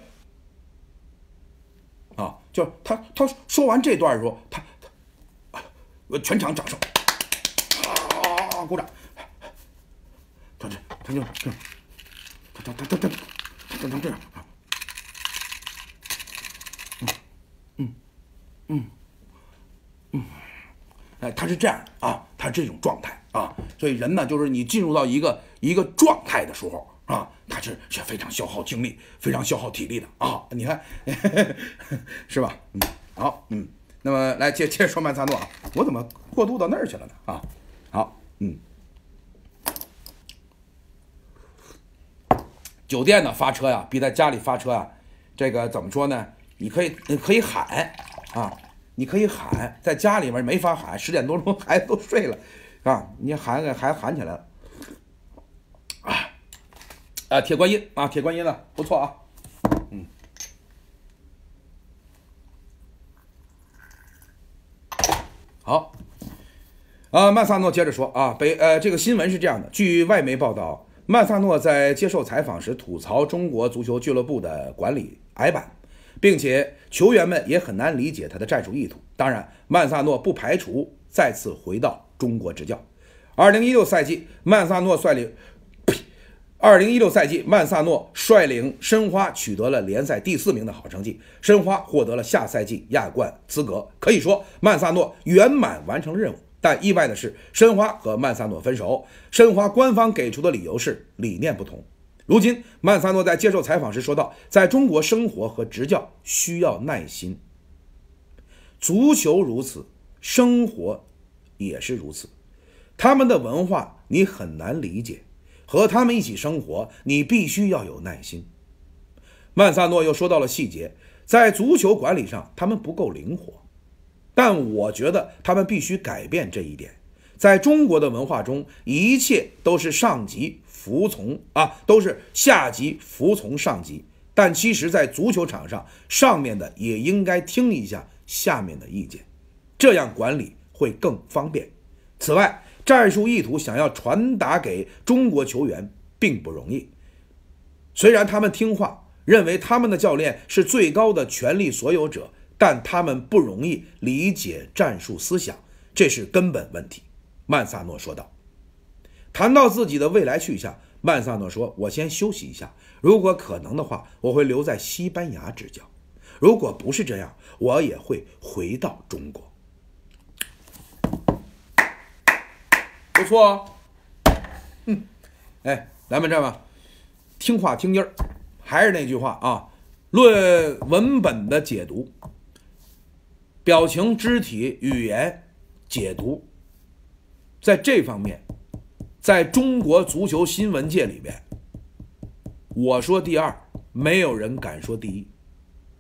就他，他说完这段的时候，他他，哎呦，全场掌声，鼓掌，他这样，这样，这样，这样，他他这样，嗯，嗯，嗯，嗯，哎，他是这样啊，他这种状态啊，所以人呢，就是你进入到一个一个状态的时候。啊，它是是非常消耗精力，非常消耗体力的啊！你看，是吧？嗯，好，嗯，那么来接接着说曼萨诺，我怎么过渡到那儿去了呢？啊，好，嗯，酒店呢发车呀，比在家里发车啊，这个怎么说呢？你可以可以喊啊，你可以喊，在家里面没法喊，十点多钟 孩子都睡了，啊，你喊给孩子喊起来了，啊。啊，铁观音啊，铁观音的不错啊，嗯，好，啊，曼萨诺接着说啊，北呃，这个新闻是这样的，据外媒报道，曼萨诺在接受采访时吐槽中国足球俱乐部的管理矮板，并且球员们也很难理解他的战术意图。当然，曼萨诺不排除再次回到中国执教。二零一六赛季，曼萨诺率领。二零一六赛季，曼萨诺率领申花取得了联赛第四名的好成绩，申花获得了下赛季亚冠资格，可以说曼萨诺圆满完成任务。但意外的是，申花和曼萨诺分手。申花官方给出的理由是理念不同。如今，曼萨诺在接受采访时说道：“在中国生活和执教需要耐心，足球如此，生活也是如此。他们的文化你很难理解。”和他们一起生活，你必须要有耐心。曼萨诺又说到了细节，在足球管理上，他们不够灵活，但我觉得他们必须改变这一点。在中国的文化中，一切都是上级服从啊，都是下级服从上级。但其实，在足球场上，上面的也应该听一下下面的意见，这样管理会更方便。此外，战术意图想要传达给中国球员并不容易，虽然他们听话，认为他们的教练是最高的权力所有者，但他们不容易理解战术思想，这是根本问题。曼萨诺说道。谈到自己的未来去向，曼萨诺说：“我先休息一下，如果可能的话，我会留在西班牙执教；如果不是这样，我也会回到中国。”不错，哼，哎，咱们这样，听话听音儿，还是那句话啊，论文本的解读，表情、肢体、语言解读，在这方面，在中国足球新闻界里边，我说第二，没有人敢说第一，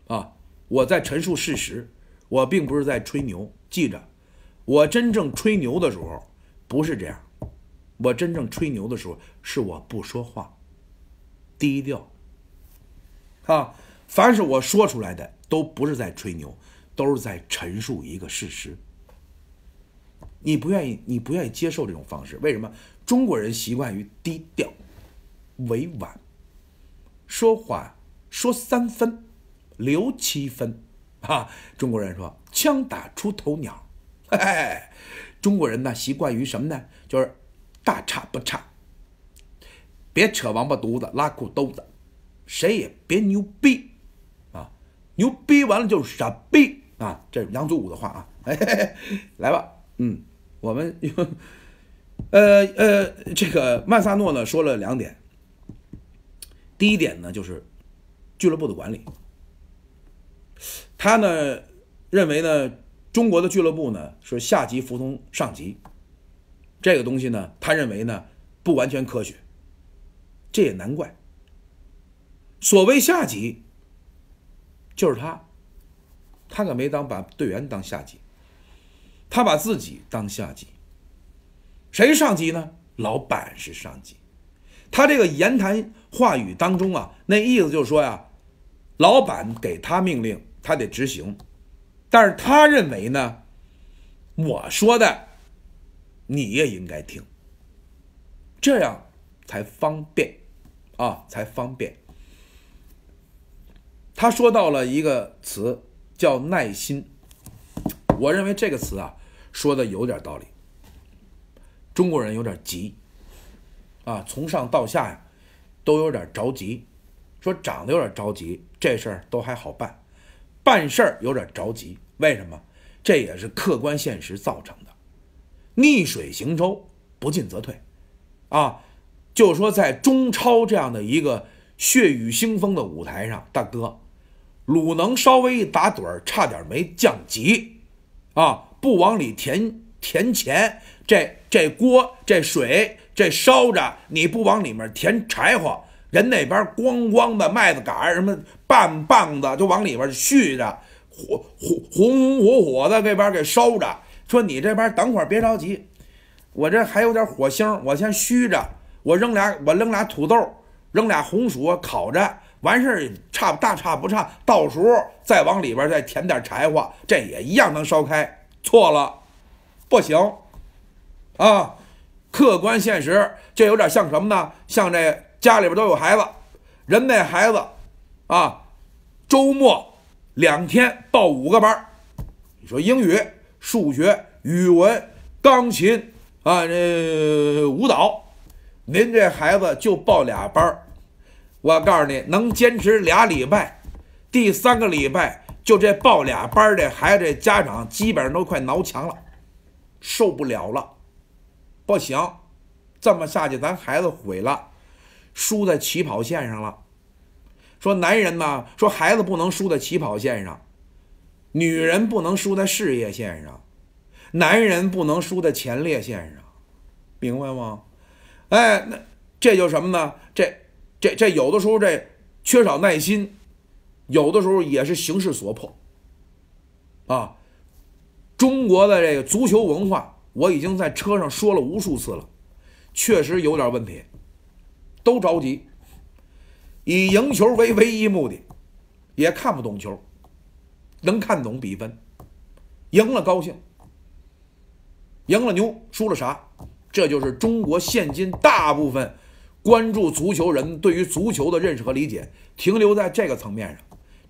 啊，我在陈述事实，我并不是在吹牛，记着，我真正吹牛的时候。不是这样，我真正吹牛的时候是我不说话，低调。啊，凡是我说出来的都不是在吹牛，都是在陈述一个事实。你不愿意，你不愿意接受这种方式，为什么？中国人习惯于低调、委婉，说话说三分，留七分。啊，中国人说“枪打出头鸟”，嘿嘿。中国人呢习惯于什么呢？就是大差不差，别扯王八犊子，拉裤兜子，谁也别牛逼啊！牛逼完了就是傻逼啊！这是杨祖武的话啊！来吧，嗯，我们 呃呃，这个曼萨诺呢说了两点，第一点呢就是俱乐部的管理，他呢认为呢。中国的俱乐部呢是下级服从上级，这个东西呢，他认为呢不完全科学，这也难怪。所谓下级就是他，他可没当把队员当下级，他把自己当下级，谁上级呢？老板是上级，他这个言谈话语当中啊，那意思就是说呀，老板给他命令，他得执行。但是他认为呢，我说的，你也应该听，这样才方便，啊，才方便。他说到了一个词叫耐心，我认为这个词啊，说的有点道理。中国人有点急，啊，从上到下呀，都有点着急，说长得有点着急，这事儿都还好办。办事儿有点着急，为什么？这也是客观现实造成的。逆水行舟，不进则退。啊，就说在中超这样的一个血雨腥风的舞台上，大哥，鲁能稍微一打盹儿，差点没降级。啊，不往里填填钱，这这锅这水这烧着，你不往里面填柴火。人那边光光的麦子秆什么半棒子就往里边续着，火火红红火火的，这边给烧着。说你这边等会儿别着急，我这还有点火星，我先虚着。我扔俩，我扔俩土豆，扔俩红薯烤着。完事儿差不大差不差，到时候再往里边再填点柴火，这也一样能烧开。错了，不行，啊，客观现实，这有点像什么呢？像这。家里边都有孩子，人那孩子，啊，周末两天报五个班你说英语、数学、语文、钢琴啊，这舞蹈。您这孩子就报俩班我告诉你，能坚持俩礼拜，第三个礼拜就这报俩班的孩子家长基本上都快挠墙了，受不了了，不行，这么下去咱孩子毁了。输在起跑线上了，说男人呢，说孩子不能输在起跑线上，女人不能输在事业线上，男人不能输在前列腺上，明白吗？哎，那这就什么呢？这这这有的时候这缺少耐心，有的时候也是形势所迫。啊，中国的这个足球文化，我已经在车上说了无数次了，确实有点问题。都着急，以赢球为唯一目的，也看不懂球，能看懂比分，赢了高兴，赢了牛，输了啥？这就是中国现今大部分关注足球人对于足球的认识和理解停留在这个层面上。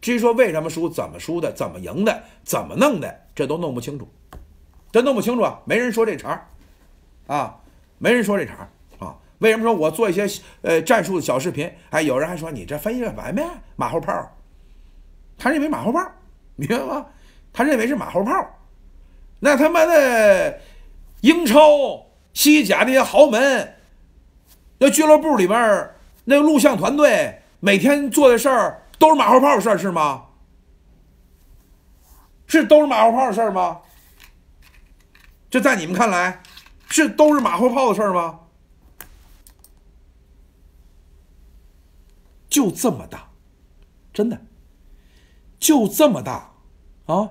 至于说为什么输、怎么输的、怎么赢的、怎么弄的，这都弄不清楚，这弄不清楚，啊，没人说这茬儿，啊，没人说这茬儿。为什么说我做一些呃战术的小视频？哎，有人还说你这翻译的完歪，马后炮。他认为马后炮，明白吗？他认为是马后炮。那他妈的英超、西甲那些豪门，那俱乐部里边那个录像团队每天做的事儿都是马后炮的事儿，是吗？是都是马后炮的事儿吗？这在你们看来是都是马后炮的事儿吗？就这么大，真的，就这么大啊，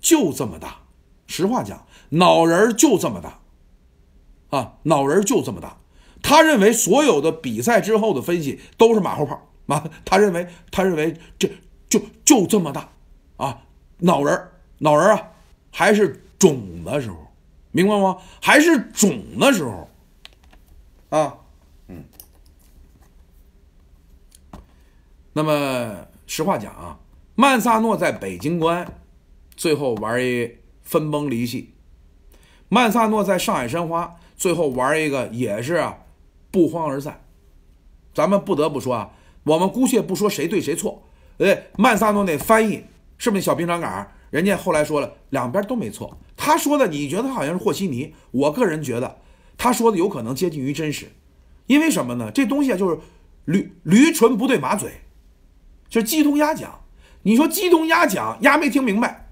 就这么大。实话讲，脑仁就这么大啊，脑仁就这么大。他认为所有的比赛之后的分析都是马后炮啊，他认为，他认为，这就就这么大啊，脑仁，脑仁啊，还是肿的时候，明白吗？还是肿的时候啊。那么实话讲啊，曼萨诺在北京关最后玩一分崩离析；曼萨诺在上海申花，最后玩一个也是不欢而散。咱们不得不说啊，我们姑且不说谁对谁错，哎，曼萨诺那翻译是不是小兵张杆？人家后来说了，两边都没错。他说的，你觉得他好像是和稀泥？我个人觉得，他说的有可能接近于真实。因为什么呢？这东西啊，就是驴驴唇不对马嘴。就是鸡同鸭讲，你说鸡同鸭讲，鸭没听明白，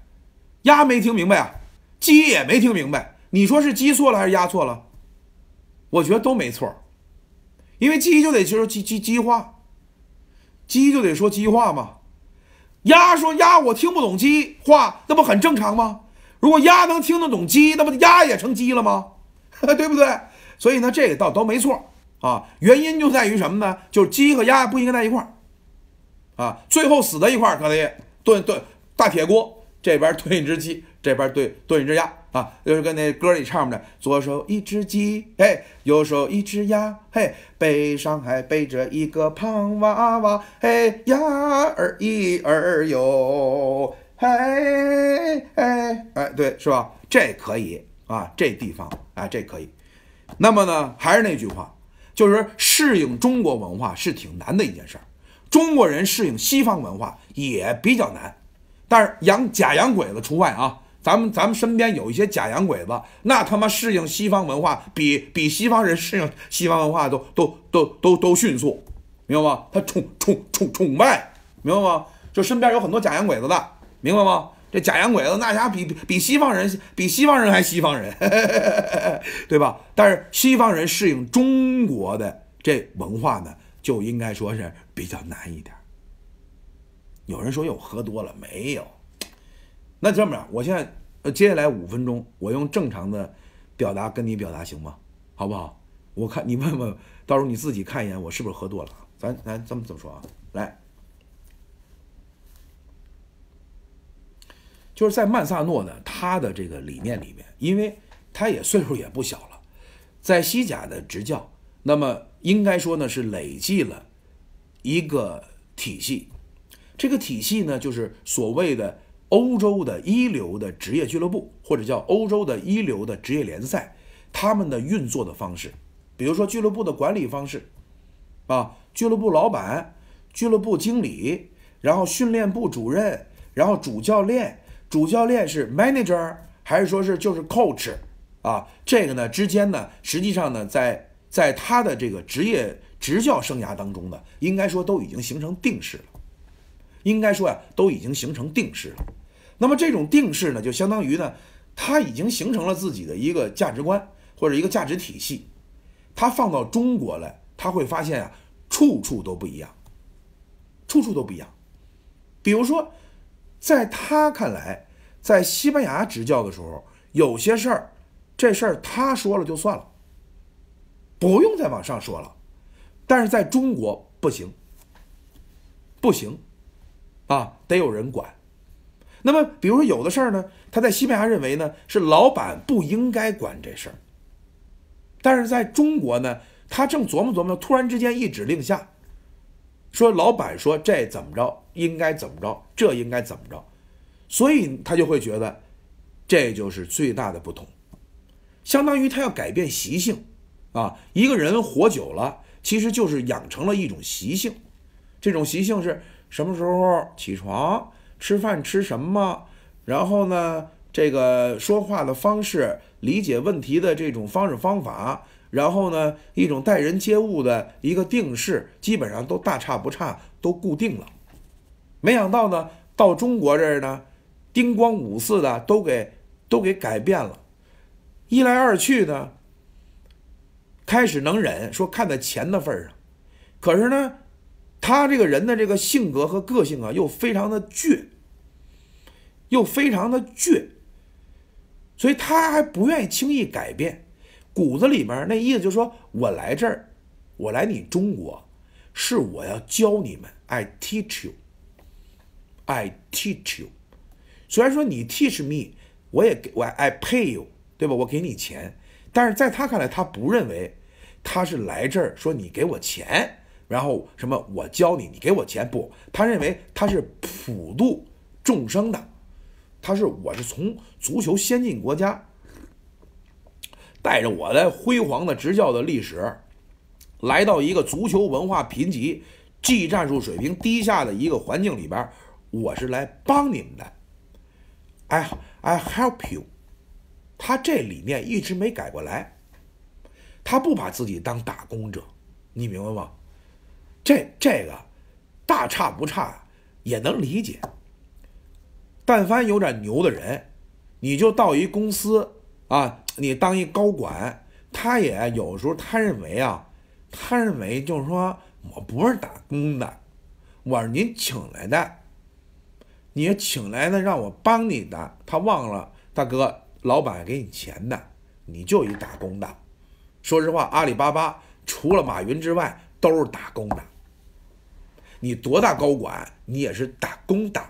鸭没听明白啊，鸡也没听明白。你说是鸡错了还是鸭错了？我觉得都没错，因为鸡就得说鸡鸡鸡话，鸡就得说鸡话嘛。鸭说鸭，我听不懂鸡话，那不很正常吗？如果鸭能听得懂鸡，那不鸭也成鸡了吗？对不对？所以呢，这个倒都没错啊。原因就在于什么呢？就是鸡和鸭不应该在一块儿。啊，最后死在一块儿可以炖炖大铁锅，这边炖一只鸡，这边炖炖一只鸭啊，就是跟那歌里唱的，左手一只鸡嘿，右手一只鸭嘿，背上还背着一个胖娃娃嘿，鸭儿一儿哟嘿，哎，对是吧？这可以啊，这地方啊，这可以。那么呢，还是那句话，就是适应中国文化是挺难的一件事儿。中国人适应西方文化也比较难，但是洋假洋鬼子除外啊。咱们咱们身边有一些假洋鬼子，那他妈适应西方文化比比西方人适应西方文化都都都都都迅速，明白吗？他崇崇崇崇拜，明白吗？就身边有很多假洋鬼子的，明白吗？这假洋鬼子那家伙比比西方人比西方人还西方人，对吧？但是西方人适应中国的这文化呢，就应该说是。比较难一点。有人说又喝多了，没有。那这么着，我现在接下来五分钟，我用正常的表达跟你表达行吗？好不好？我看你问问，到时候你自己看一眼，我是不是喝多了啊？咱咱这么怎么说啊？来，就是在曼萨诺呢，他的这个理念里面，因为他也岁数也不小了，在西甲的执教，那么应该说呢是累计了。一个体系，这个体系呢，就是所谓的欧洲的一流的职业俱乐部，或者叫欧洲的一流的职业联赛，他们的运作的方式，比如说俱乐部的管理方式，啊，俱乐部老板、俱乐部经理，然后训练部主任，然后主教练，主教练是 manager 还是说是就是 coach 啊？这个呢之间呢，实际上呢，在在他的这个职业。执教生涯当中的，应该说都已经形成定式了。应该说呀，都已经形成定式了。那么这种定式呢，就相当于呢，他已经形成了自己的一个价值观或者一个价值体系。他放到中国来，他会发现啊，处处都不一样，处处都不一样。比如说，在他看来，在西班牙执教的时候，有些事儿，这事儿他说了就算了，不用再往上说了。但是在中国不行，不行，啊，得有人管。那么，比如说有的事儿呢，他在西班牙认为呢是老板不应该管这事儿，但是在中国呢，他正琢磨琢磨，突然之间一指令下，说老板说这怎么着，应该怎么着，这应该怎么着，所以他就会觉得这就是最大的不同，相当于他要改变习性啊，一个人活久了。其实就是养成了一种习性，这种习性是什么时候起床、吃饭吃什么，然后呢，这个说话的方式、理解问题的这种方式方法，然后呢，一种待人接物的一个定式，基本上都大差不差，都固定了。没想到呢，到中国这儿呢，丁光五四的都给都给改变了，一来二去的。开始能忍，说看在钱的份上，可是呢，他这个人的这个性格和个性啊，又非常的倔，又非常的倔，所以他还不愿意轻易改变，骨子里面那意思就是说我来这儿，我来你中国，是我要教你们，I teach you，I teach you，虽然说你 teach me，我也给我 I pay you，对吧？我给你钱，但是在他看来，他不认为。他是来这儿说你给我钱，然后什么我教你，你给我钱不？他认为他是普度众生的，他是我是从足球先进国家带着我的辉煌的执教的历史，来到一个足球文化贫瘠、技战术水平低下的一个环境里边，我是来帮你们的。I i help you，他这理念一直没改过来。他不把自己当打工者，你明白吗？这这个大差不差也能理解。但凡有点牛的人，你就到一公司啊，你当一高管，他也有时候他认为啊，他认为就是说我不是打工的，我是您请来的，你请来的让我帮你的，他忘了大哥老板给你钱的，你就一打工的。说实话，阿里巴巴除了马云之外都是打工的。你多大高管，你也是打工的，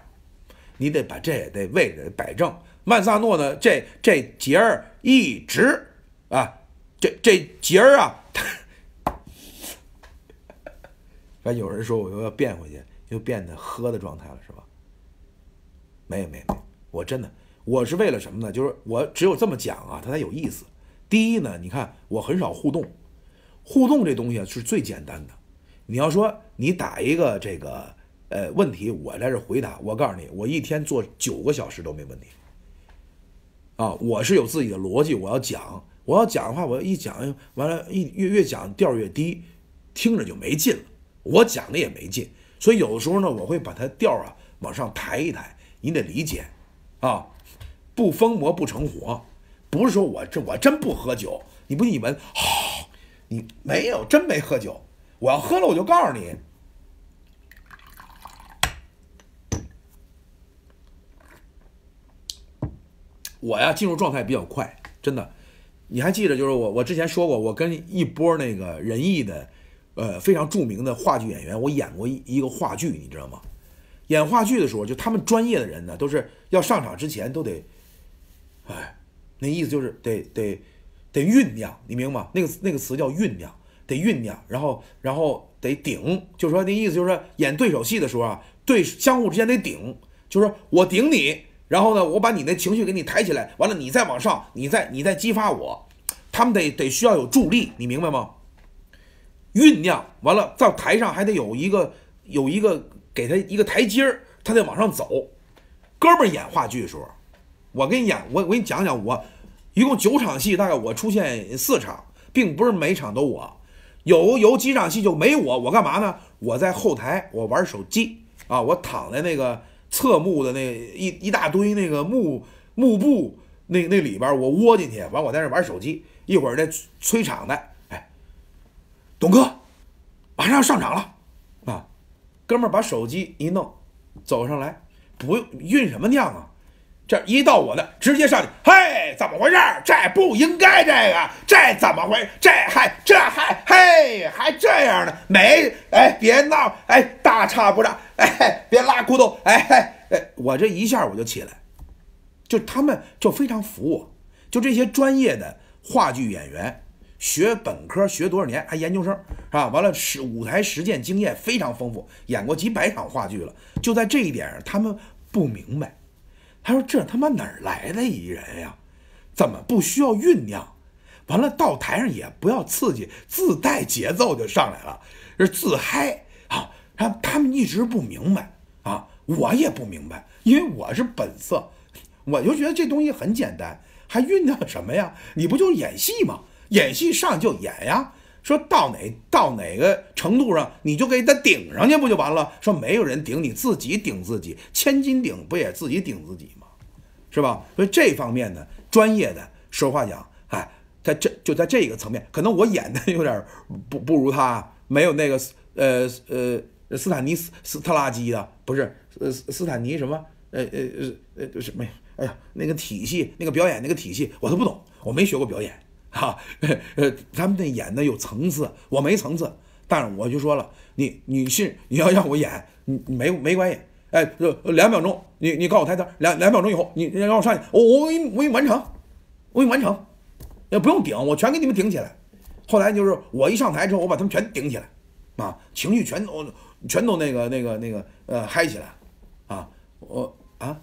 你得把这也得位置摆正。曼萨诺呢，这这节儿一直啊，这这节儿啊，反正有人说我又要变回去，又变得喝的状态了，是吧？没有没有没有，我真的我是为了什么呢？就是我只有这么讲啊，它才有意思。第一呢，你看我很少互动，互动这东西是最简单的。你要说你打一个这个呃问题，我在这回答，我告诉你，我一天做九个小时都没问题。啊，我是有自己的逻辑，我要讲，我要讲的话，我要一讲完了一越越讲调越低，听着就没劲了，我讲的也没劲。所以有的时候呢，我会把它调啊往上抬一抬，你得理解，啊，不疯魔不成活。不是说我这我真不喝酒，你不一闻，你没有真没喝酒。我要喝了我就告诉你。我呀进入状态比较快，真的。你还记得就是我我之前说过，我跟一波那个仁义的，呃非常著名的话剧演员，我演过一一个话剧，你知道吗？演话剧的时候，就他们专业的人呢，都是要上场之前都得，哎。那意思就是得得得酝酿，你明白吗？那个那个词叫酝酿，得酝酿，然后然后得顶，就说那意思就是说演对手戏的时候啊，对相互之间得顶，就是说我顶你，然后呢，我把你那情绪给你抬起来，完了你再往上，你再你再激发我，他们得得需要有助力，你明白吗？酝酿完了到台上还得有一个有一个给他一个台阶儿，他得往上走，哥们儿演话剧的时候。我跟你演，我我跟你讲讲，我一共九场戏，大概我出现四场，并不是每场都我有有几场戏就没我，我干嘛呢？我在后台，我玩手机啊，我躺在那个侧幕的那一一大堆那个幕幕布那那里边，我窝进去，完我在那玩手机。一会儿再催场的，哎，董哥马上要上场了啊，哥们把手机一弄，走上来，不用什么酿啊？这一到我的，直接上去，嘿，怎么回事？这不应该，这个这怎么回？这还这还嘿还这样呢？没哎，别闹哎，大差不差哎，别拉骨头哎哎哎，我这一下我就起来，就他们就非常服我，就这些专业的话剧演员，学本科学多少年还研究生是吧？完了实舞台实践经验非常丰富，演过几百场话剧了。就在这一点上，他们不明白。他说：“这他妈哪儿来的艺人呀？怎么不需要酝酿？完了到台上也不要刺激，自带节奏就上来了，是自嗨啊！他他们一直不明白啊，我也不明白，因为我是本色，我就觉得这东西很简单，还酝酿什么呀？你不就演戏吗？演戏上就演呀。说到哪到哪个程度上，你就给他顶上去，不就完了？说没有人顶，你自己顶自己，千斤顶不也自己顶自己？”是吧？所以这方面呢，专业的，实话讲，哎，他这就在这个层面，可能我演的有点不不如他，没有那个呃呃斯坦尼斯斯特拉基的，不是，呃斯坦尼什么，呃呃呃什么呀？哎呀，那个体系，那个表演那个体系，我都不懂，我没学过表演啊。呃，他们那演的有层次，我没层次。但是我就说了，你你是你要让我演，你没没关系。哎，两两秒钟，你你告诉我台词，两两秒钟以后，你你让我上去，我我我给你完成，我给你完成，也不用顶，我全给你们顶起来。后来就是我一上台之后，我把他们全顶起来，啊，情绪全都全都那个那个那个呃嗨起来，啊，我啊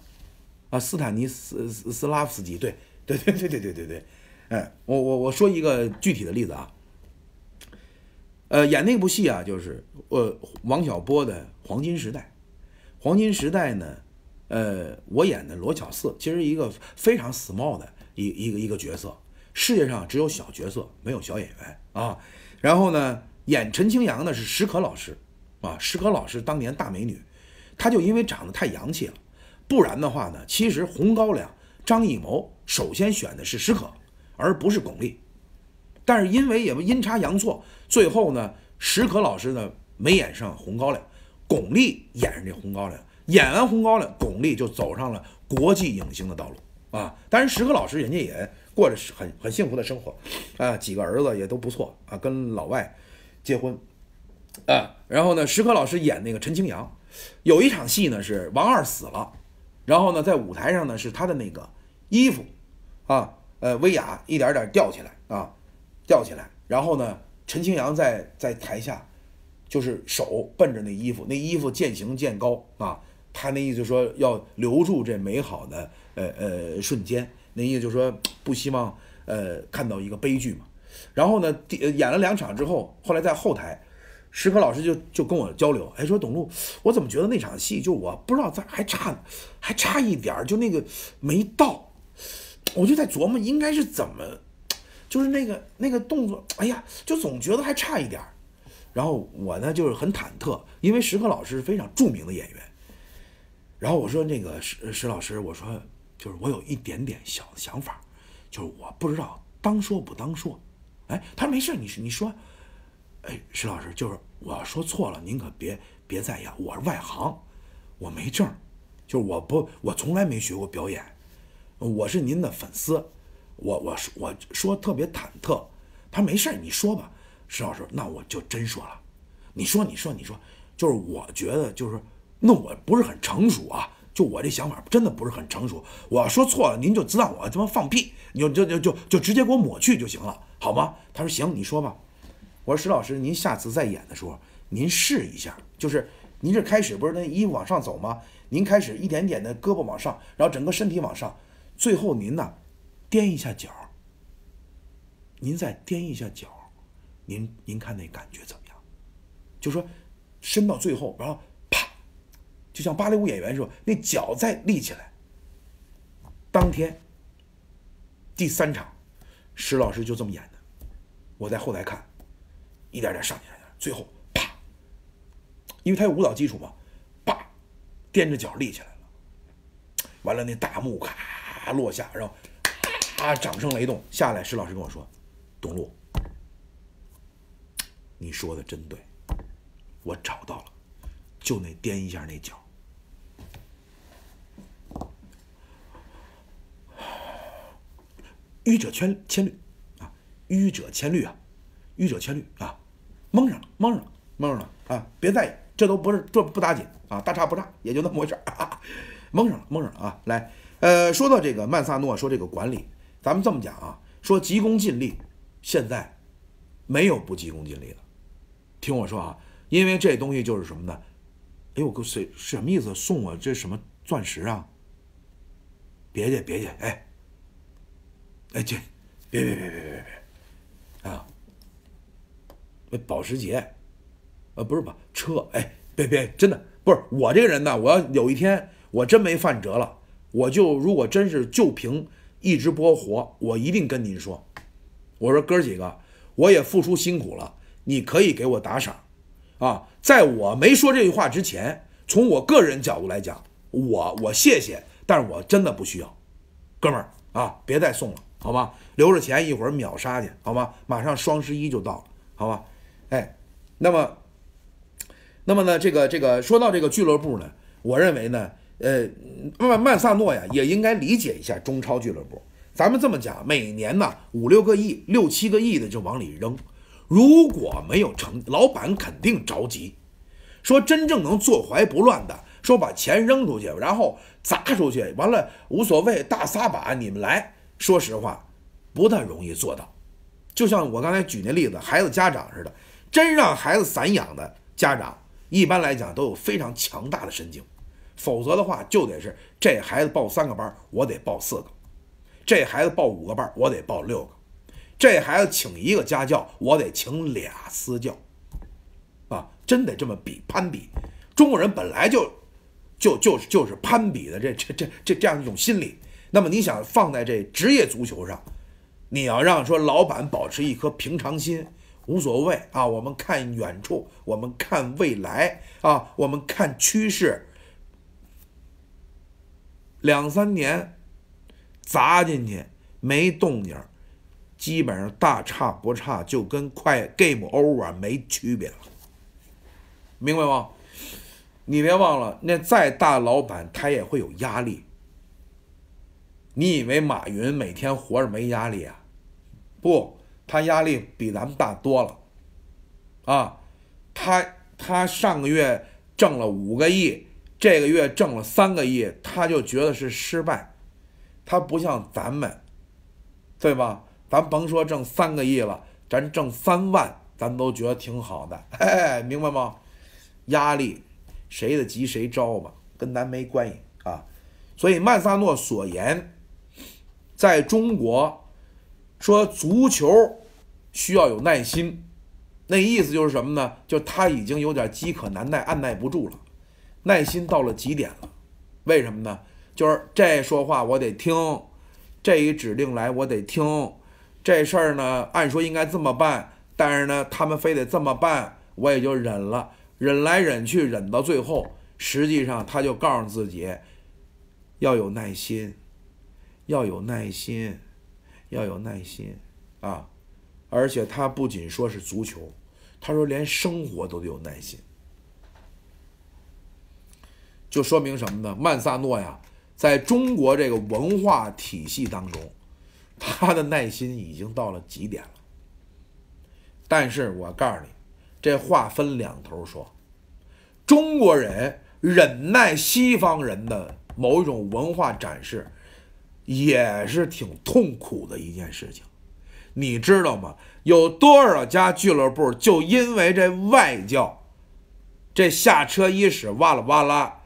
啊斯坦尼斯斯拉夫斯基，对对对对对对对对，哎，我我我说一个具体的例子啊，呃，演那部戏啊，就是呃王小波的《黄金时代》。黄金时代呢，呃，我演的罗小四其实一个非常 small 的一一个一个角色，世界上只有小角色，没有小演员啊。然后呢，演陈清扬的是史可老师，啊，史可老师当年大美女，她就因为长得太洋气了，不然的话呢，其实红高粱张艺谋首先选的是史可，而不是巩俐。但是因为也阴差阳错，最后呢，史可老师呢没演上红高粱。巩俐演的这红高粱，演完红高粱，巩俐就走上了国际影星的道路啊！当然，石柯老师人家也过着很很幸福的生活啊，几个儿子也都不错啊，跟老外结婚啊。然后呢，石柯老师演那个陈清扬，有一场戏呢是王二死了，然后呢在舞台上呢是他的那个衣服啊，呃，威亚一点点吊起来啊，吊起来，然后呢陈清扬在在台下。就是手奔着那衣服，那衣服渐行渐高啊！他那意思说要留住这美好的呃呃瞬间，那意思就说不希望呃看到一个悲剧嘛。然后呢，演了两场之后，后来在后台，石科老师就就跟我交流，哎，说董路，我怎么觉得那场戏就我不知道咋还差还差一点，就那个没到，我就在琢磨应该是怎么，就是那个那个动作，哎呀，就总觉得还差一点。然后我呢就是很忐忑，因为石克老师是非常著名的演员。然后我说那个石石老师，我说就是我有一点点小想法，就是我不知道当说不当说。哎，他说没事，你你说。哎，石老师，就是我说错了，您可别别在意，我是外行，我没证，就是我不我从来没学过表演，我是您的粉丝，我我我说特别忐忑。他说没事，你说吧。石老师，那我就真说了，你说，你说，你说，就是我觉得，就是那我不是很成熟啊，就我这想法真的不是很成熟。我要说错了，您就知道我他妈放屁，就就就就就直接给我抹去就行了，好吗？他说行，你说吧。我说石老师，您下次再演的时候，您试一下，就是您这开始不是那衣服往上走吗？您开始一点点的胳膊往上，然后整个身体往上，最后您呢，颠一下脚，您再颠一下脚。您您看那感觉怎么样？就说伸到最后，然后啪，就像芭蕾舞演员似的，那脚再立起来。当天第三场，石老师就这么演的。我在后台看，一点点上去，最后啪，因为他有舞蹈基础嘛，啪，踮着脚立起来了。完了，那大幕咔落下，然后啪，掌声雷动。下来，石老师跟我说：“董路。”你说的真对，我找到了，就那掂一下那脚。愚者千千虑啊，愚者千虑啊，愚者千虑啊，蒙上了，蒙上了，蒙上了啊！别在意，这都不是，这不打紧啊，大差不差，也就那么回事。蒙上了，蒙上了啊！来，呃，说到这个曼萨诺，说这个管理，咱们这么讲啊，说急功近利，现在没有不急功近利的。听我说啊，因为这东西就是什么呢？哎呦，哥，谁是什么意思？送我这什么钻石啊？别介，别介，哎，哎这，别别别别别别，啊，保时捷，啊不是吧，车，哎别别，真的不是我这个人呢，我要有一天我真没饭辙了，我就如果真是就凭一直播活，我一定跟您说，我说哥几个，我也付出辛苦了。你可以给我打赏，啊，在我没说这句话之前，从我个人角度来讲，我我谢谢，但是我真的不需要，哥们儿啊，别再送了，好吗？留着钱一会儿秒杀去，好吗？马上双十一就到了，好吧？哎，那么，那么呢，这个这个说到这个俱乐部呢，我认为呢，呃，曼曼萨诺呀，也应该理解一下中超俱乐部。咱们这么讲，每年呢五六个亿、六七个亿的就往里扔。如果没有成，老板肯定着急。说真正能坐怀不乱的，说把钱扔出去，然后砸出去，完了无所谓，大撒把，你们来说实话，不太容易做到。就像我刚才举那例子，孩子家长似的，真让孩子散养的家长，一般来讲都有非常强大的神经，否则的话，就得是这孩子报三个班，我得报四个；这孩子报五个班，我得报六个。这孩子请一个家教，我得请俩私教，啊，真得这么比攀比，中国人本来就，就就是就是攀比的这这这这这样一种心理。那么你想放在这职业足球上，你要让说老板保持一颗平常心，无所谓啊，我们看远处，我们看未来啊，我们看趋势，两三年砸进去没动静。基本上大差不差，就跟快 game over 没区别了，明白吗？你别忘了，那再大老板他也会有压力。你以为马云每天活着没压力啊？不，他压力比咱们大多了。啊，他他上个月挣了五个亿，这个月挣了三个亿，他就觉得是失败。他不像咱们，对吧？咱甭说挣三个亿了，咱挣三万，咱都觉得挺好的，嘿嘿，明白吗？压力，谁的急谁招吧，跟咱没关系啊。所以曼萨诺所言，在中国说足球需要有耐心，那意思就是什么呢？就他已经有点饥渴难耐，按耐不住了，耐心到了极点了。为什么呢？就是这说话我得听，这一指令来我得听。这事儿呢，按说应该这么办，但是呢，他们非得这么办，我也就忍了。忍来忍去，忍到最后，实际上他就告诉自己，要有耐心，要有耐心，要有耐心，啊！而且他不仅说是足球，他说连生活都得有耐心。就说明什么呢？曼萨诺呀，在中国这个文化体系当中。他的耐心已经到了极点了，但是我告诉你，这话分两头说，中国人忍耐西方人的某一种文化展示，也是挺痛苦的一件事情，你知道吗？有多少家俱乐部就因为这外教，这下车伊始哇啦哇啦，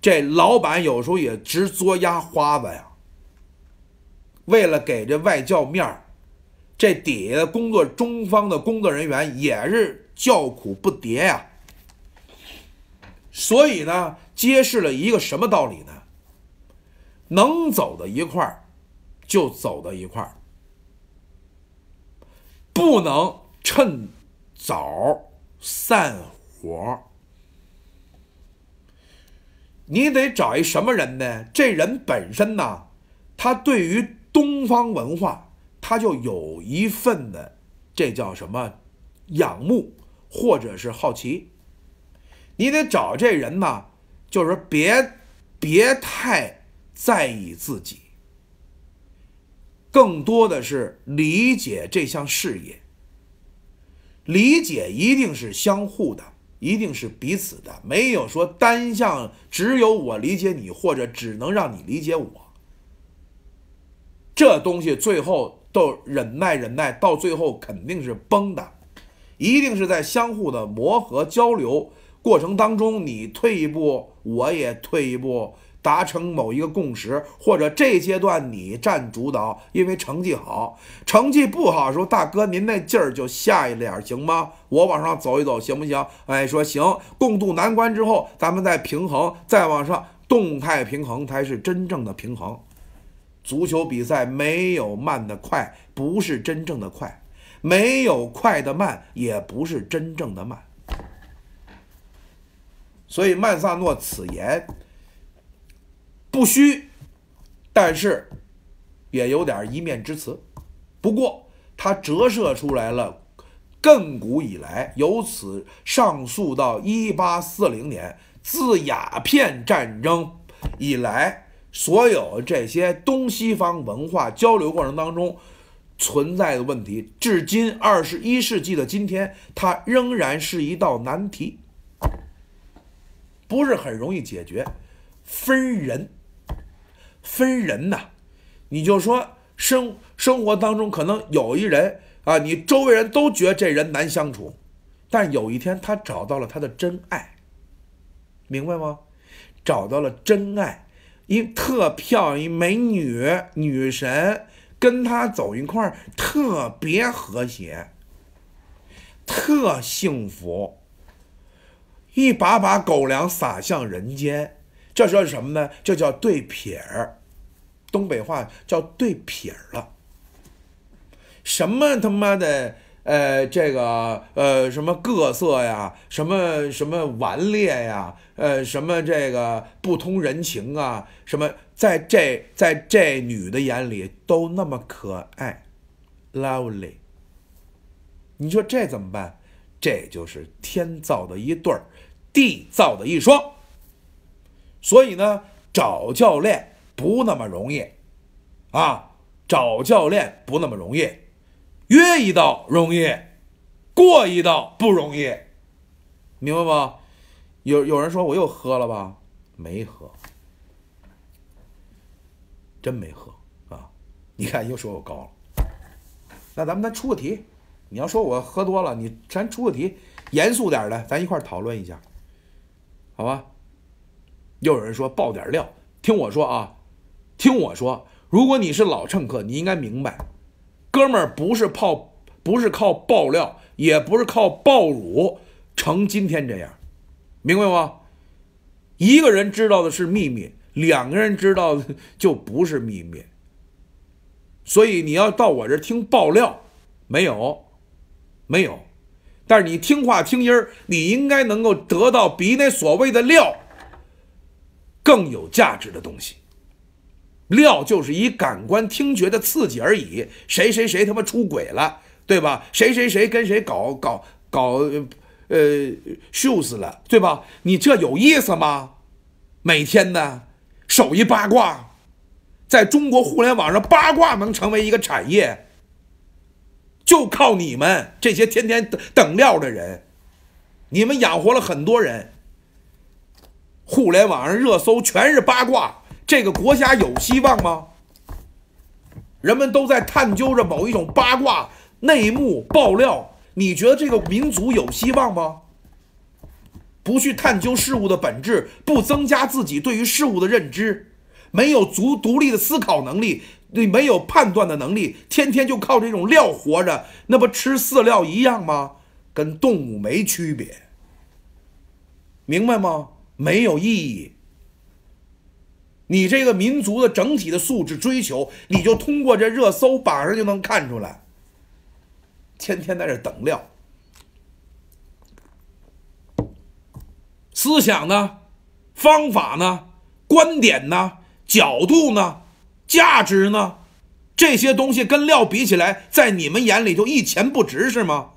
这老板有时候也直作压花子呀。为了给这外教面儿，这底下的工作中方的工作人员也是叫苦不迭呀。所以呢，揭示了一个什么道理呢？能走到一块儿，就走到一块儿，不能趁早散伙。你得找一什么人呢？这人本身呢，他对于。东方文化，它就有一份的，这叫什么？仰慕或者是好奇。你得找这人呢，就是别别太在意自己，更多的是理解这项事业。理解一定是相互的，一定是彼此的，没有说单向，只有我理解你，或者只能让你理解我。这东西最后都忍耐忍耐，到最后肯定是崩的，一定是在相互的磨合交流过程当中，你退一步，我也退一步，达成某一个共识，或者这阶段你占主导，因为成绩好，成绩不好的时候，大哥您那劲儿就下一点儿行吗？我往上走一走行不行？哎，说行，共度难关之后，咱们再平衡，再往上，动态平衡才是真正的平衡。足球比赛没有慢的快，不是真正的快；没有快的慢，也不是真正的慢。所以曼萨诺此言不虚，但是也有点一面之词。不过，它折射出来了亘古以来，由此上溯到一八四零年，自鸦片战争以来。所有这些东西方文化交流过程当中存在的问题，至今二十一世纪的今天，它仍然是一道难题，不是很容易解决。分人，分人呐，你就说生生活当中可能有一人啊，你周围人都觉得这人难相处，但有一天他找到了他的真爱，明白吗？找到了真爱。一特漂亮一美女女神跟他走一块特别和谐，特幸福，一把把狗粮撒向人间，这叫什么呢？这叫对撇儿，东北话叫对撇儿了，什么他妈的？呃，这个呃，什么各色呀，什么什么顽劣呀，呃，什么这个不通人情啊，什么在这在这女的眼里都那么可爱，lovely。你说这怎么办？这就是天造的一对儿，地造的一双。所以呢，找教练不那么容易，啊，找教练不那么容易。约一道容易，过一道不容易，明白吗？有有人说我又喝了吧？没喝，真没喝啊！你看又说我高了，那咱们再出个题。你要说我喝多了，你咱出个题，严肃点的，咱一块讨论一下，好吧？又有人说爆点料，听我说啊，听我说，如果你是老乘客，你应该明白。哥们儿不是靠不是靠爆料，也不是靠爆乳成今天这样，明白吗？一个人知道的是秘密，两个人知道的 就不是秘密。所以你要到我这听爆料，没有，没有，但是你听话听音儿，你应该能够得到比那所谓的料更有价值的东西。料就是以感官、听觉的刺激而已。谁谁谁他妈出轨了，对吧？谁谁谁跟谁搞搞搞，呃，秀死了，对吧？你这有意思吗？每天呢，手一八卦，在中国互联网上八卦能成为一个产业，就靠你们这些天天等等料的人，你们养活了很多人。互联网上热搜全是八卦。这个国家有希望吗？人们都在探究着某一种八卦内幕爆料。你觉得这个民族有希望吗？不去探究事物的本质，不增加自己对于事物的认知，没有足独立的思考能力，你没有判断的能力，天天就靠这种料活着，那不吃饲料一样吗？跟动物没区别，明白吗？没有意义。你这个民族的整体的素质追求，你就通过这热搜榜上就能看出来。天天在这等料，思想呢，方法呢，观点呢，角度呢，价值呢，这些东西跟料比起来，在你们眼里就一钱不值是吗？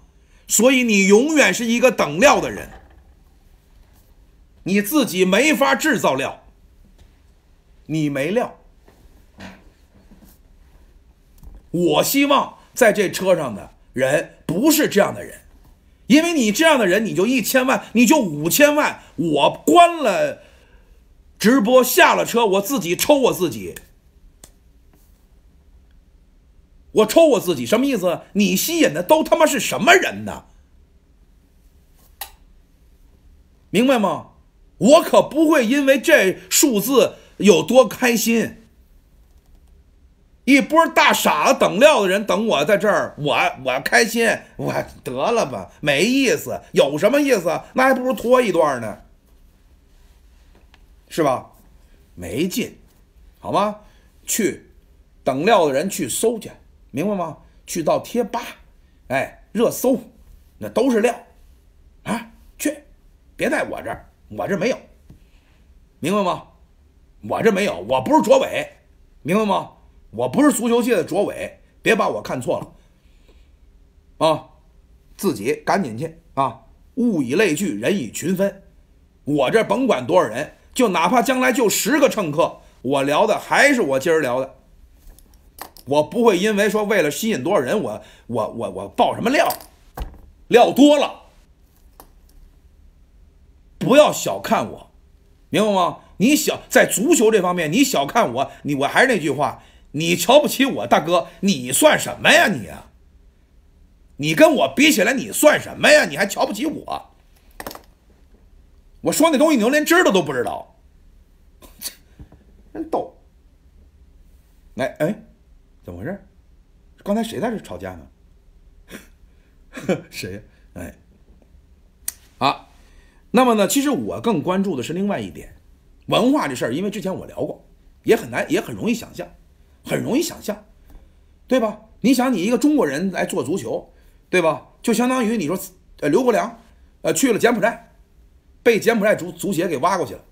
所以你永远是一个等料的人，你自己没法制造料。你没料，我希望在这车上的人不是这样的人，因为你这样的人，你就一千万，你就五千万，我关了直播，下了车，我自己抽我自己，我抽我自己，什么意思？你吸引的都他妈是什么人呢？明白吗？我可不会因为这数字。有多开心？一波大傻子等料的人等我在这儿，我我开心，我得了吧，没意思，有什么意思？那还不如拖一段呢，是吧？没劲，好吗？去，等料的人去搜去，明白吗？去到贴吧，哎，热搜，那都是料啊，去，别在我这儿，我这儿没有，明白吗？我这没有，我不是卓伟，明白吗？我不是足球界的卓伟，别把我看错了，啊！自己赶紧去啊！物以类聚，人以群分，我这甭管多少人，就哪怕将来就十个乘客，我聊的还是我今儿聊的，我不会因为说为了吸引多少人，我我我我爆什么料，料多了，不要小看我，明白吗？你小在足球这方面，你小看我，你我还是那句话，你瞧不起我大哥，你算什么呀你？你跟我比起来，你算什么呀？你还瞧不起我？我说那东西，你连知道都不知道，真逗。哎哎，怎么回事？刚才谁在这吵架呢？谁？哎，啊，那么呢？其实我更关注的是另外一点。文化这事儿，因为之前我聊过，也很难，也很容易想象，很容易想象，对吧？你想，你一个中国人来做足球，对吧？就相当于你说，呃，刘国梁，呃，去了柬埔寨，被柬埔寨足足协给挖过去了。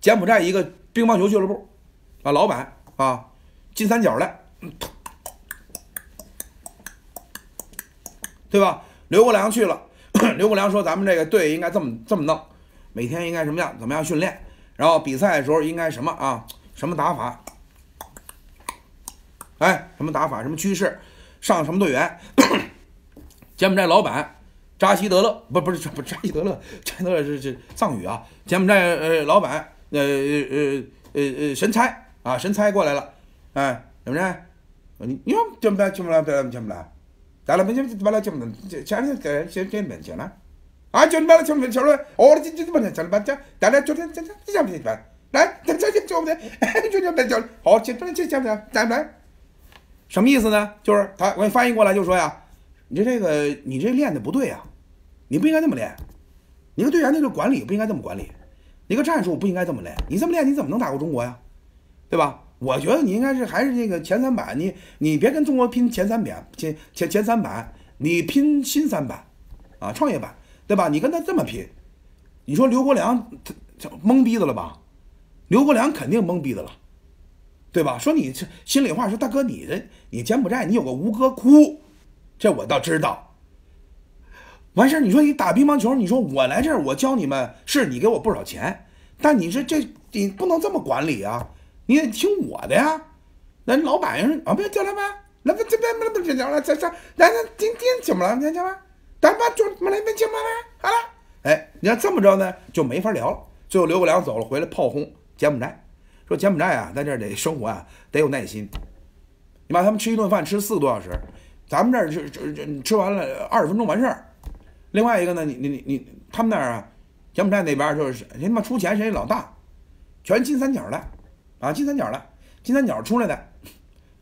柬埔寨一个乒乓球俱乐部，啊，老板啊，金三角的，对吧？刘国梁去了，刘国梁说：“咱们这个队应该这么这么弄，每天应该什么样怎么样训练。”然后比赛的时候应该什么啊？什么打法？哎，什么打法？什么趋势？上什么队员？柬埔寨老板扎西德勒不不是不扎西德勒，扎西德勒是是藏语啊。柬埔寨呃老板呃呃呃呃神猜啊神猜过来了，哎怎么着？你你又柬埔寨柬埔寨柬埔寨，咋了？没钱不，了柬埔寨，家里给人先先没钱了。啊，就练，把那球没，球了，我这么这不叫教练把这，大家教练，教练，你咋不叫？来，咱这就我们，就教练的，就好，就练，教就咋不叫？来来，什么意思呢？就是他，我翻译过来就说呀，你这这个，你这练的不对呀，你不应该这么练，你个队员那个管理不应该这么管理，你个战术不应该这么练，你这么练你怎么能打过中国呀？对吧？我觉得你应该是还是那个前三板，你你别跟中国拼前三板，前前前三板，你拼新三板，啊，创业板。对吧？你跟他这么拼，你说刘国梁，这懵逼的了吧？刘国梁肯定懵逼的了，对吧？说你这心里话，说大哥，你这你柬埔寨，你有个吴哥窟，这我倒知道。完事儿，你说你打乒乓球，你说我来这儿，我教你们，是你给我不少钱，但你这这你不能这么管理啊，你得听我的呀。那老板说啊，别叫他们，那不这边没那个来了，这这，那那今天怎么了？你见没？咱吧，就没来没去，妈来好了。哎，你看这么着呢，就没法聊了。最后刘国梁走了回来，炮轰柬埔寨，说柬埔寨啊，在这儿得生活啊，得有耐心。你把他们吃一顿饭吃四个多小时，咱们这儿这吃吃吃完了二十分钟完事儿。另外一个呢，你你你你他们那儿啊，柬埔寨那边就是谁他妈出钱谁老大，全金三角的啊，金三角的，金三角出来的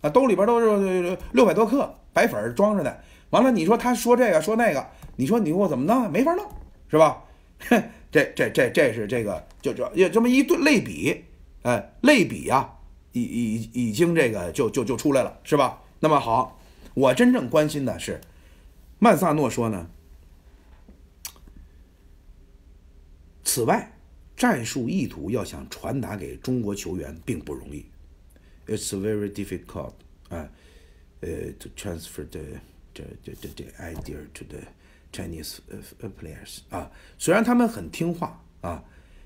啊，兜里边都是六百多克白粉装着的。完了，你说他说这个说那个，你说你我怎么弄？没法弄，是吧？这这这这是这个就就也这么一对类比，哎，类比呀，已已已经这个就就就出来了，是吧？那么好，我真正关心的是，曼萨诺说呢，此外，战术意图要想传达给中国球员并不容易。It's very difficult，哎，呃，to transfer the。这这这这 idea to the Chinese players 啊，虽然他们很听话啊，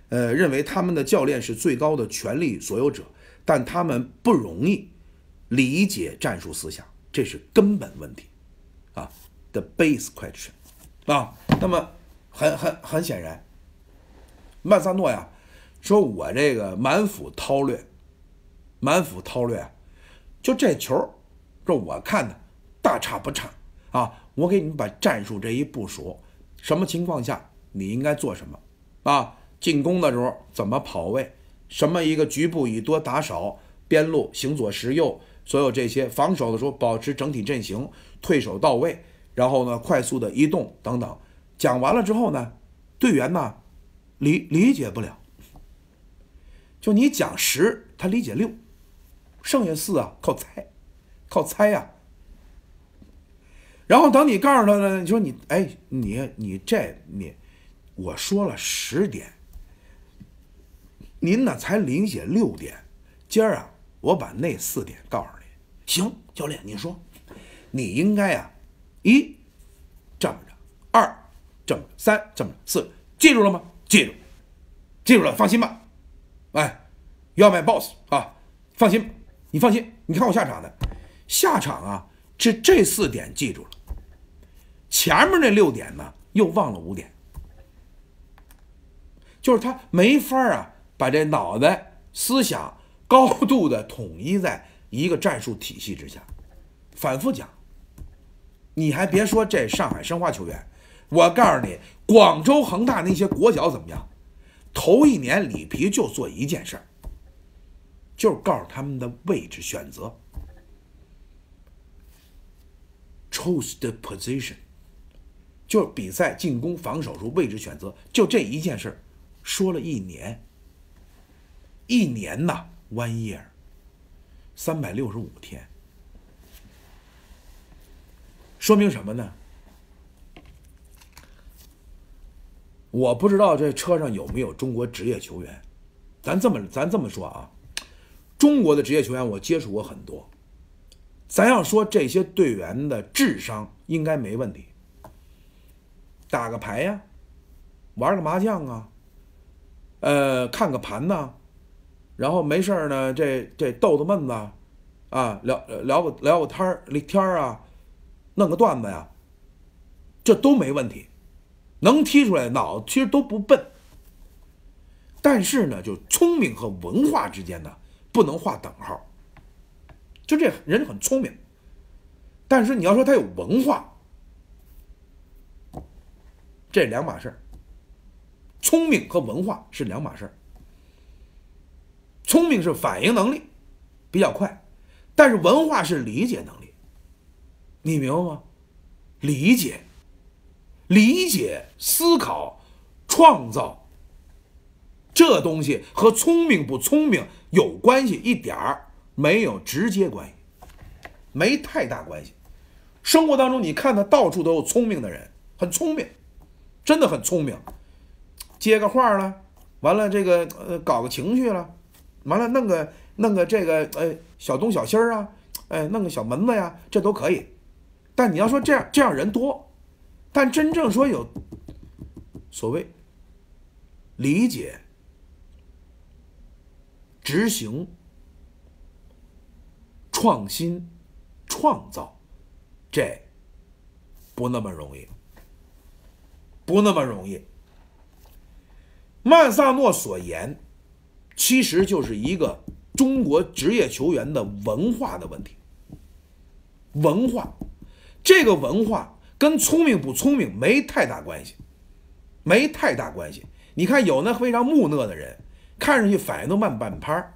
呃，认为他们的教练是最高的权力所有者，但他们不容易理解战术思想，这是根本问题啊 t h e base question 啊。那么很很很显然，曼萨诺呀，说我这个满腹韬略，满腹韬略，就这球，这我看的大差不差。啊，我给你们把战术这一部署，什么情况下你应该做什么，啊，进攻的时候怎么跑位，什么一个局部以多打少，边路行左实右，所有这些，防守的时候保持整体阵型，退守到位，然后呢快速的移动等等，讲完了之后呢，队员呢理理解不了，就你讲十，他理解六，剩下四啊靠猜，靠猜呀。然后等你告诉他呢，你说你哎，你你这你，我说了十点，您呢才临写六点，今儿啊我把那四点告诉你。行，教练你说，你应该啊，一这么着，二这么着，三这么着，四记住了吗？记住，记住了，放心吧。哎，要卖 boss 啊，放心，你放心，你看我下场的，下场啊这这四点记住了。前面那六点呢，又忘了五点，就是他没法啊，把这脑袋思想高度的统一在一个战术体系之下。反复讲，你还别说这上海申花球员，我告诉你，广州恒大那些国脚怎么样？头一年里皮就做一件事儿，就是告诉他们的位置选择，choose the position。就比赛进攻防守，候位置选择，就这一件事，说了一年，一年呐，one year，三百六十五天，说明什么呢？我不知道这车上有没有中国职业球员，咱这么咱这么说啊，中国的职业球员我接触过很多，咱要说这些队员的智商应该没问题。打个牌呀，玩个麻将啊，呃，看个盘呐，然后没事儿呢，这这逗逗闷子，啊，聊聊个聊个天儿，聊天儿啊，弄个段子呀，这都没问题，能踢出来脑其实都不笨，但是呢，就聪明和文化之间呢，不能画等号，就这人很聪明，但是你要说他有文化。这两码事儿，聪明和文化是两码事儿。聪明是反应能力比较快，但是文化是理解能力，你明白吗？理解、理解、思考、创造，这东西和聪明不聪明有关系一点儿没有直接关系，没太大关系。生活当中，你看他到处都有聪明的人，很聪明。真的很聪明，接个话了，完了这个呃搞个情绪了，完了弄个弄个这个哎小东小西儿啊，哎弄个小门子呀，这都可以。但你要说这样这样人多，但真正说有所谓理解、执行、创新、创造，这不那么容易。不那么容易。曼萨诺所言，其实就是一个中国职业球员的文化的问题。文化，这个文化跟聪明不聪明没太大关系，没太大关系。你看，有那非常木讷的人，看上去反应都慢半拍儿，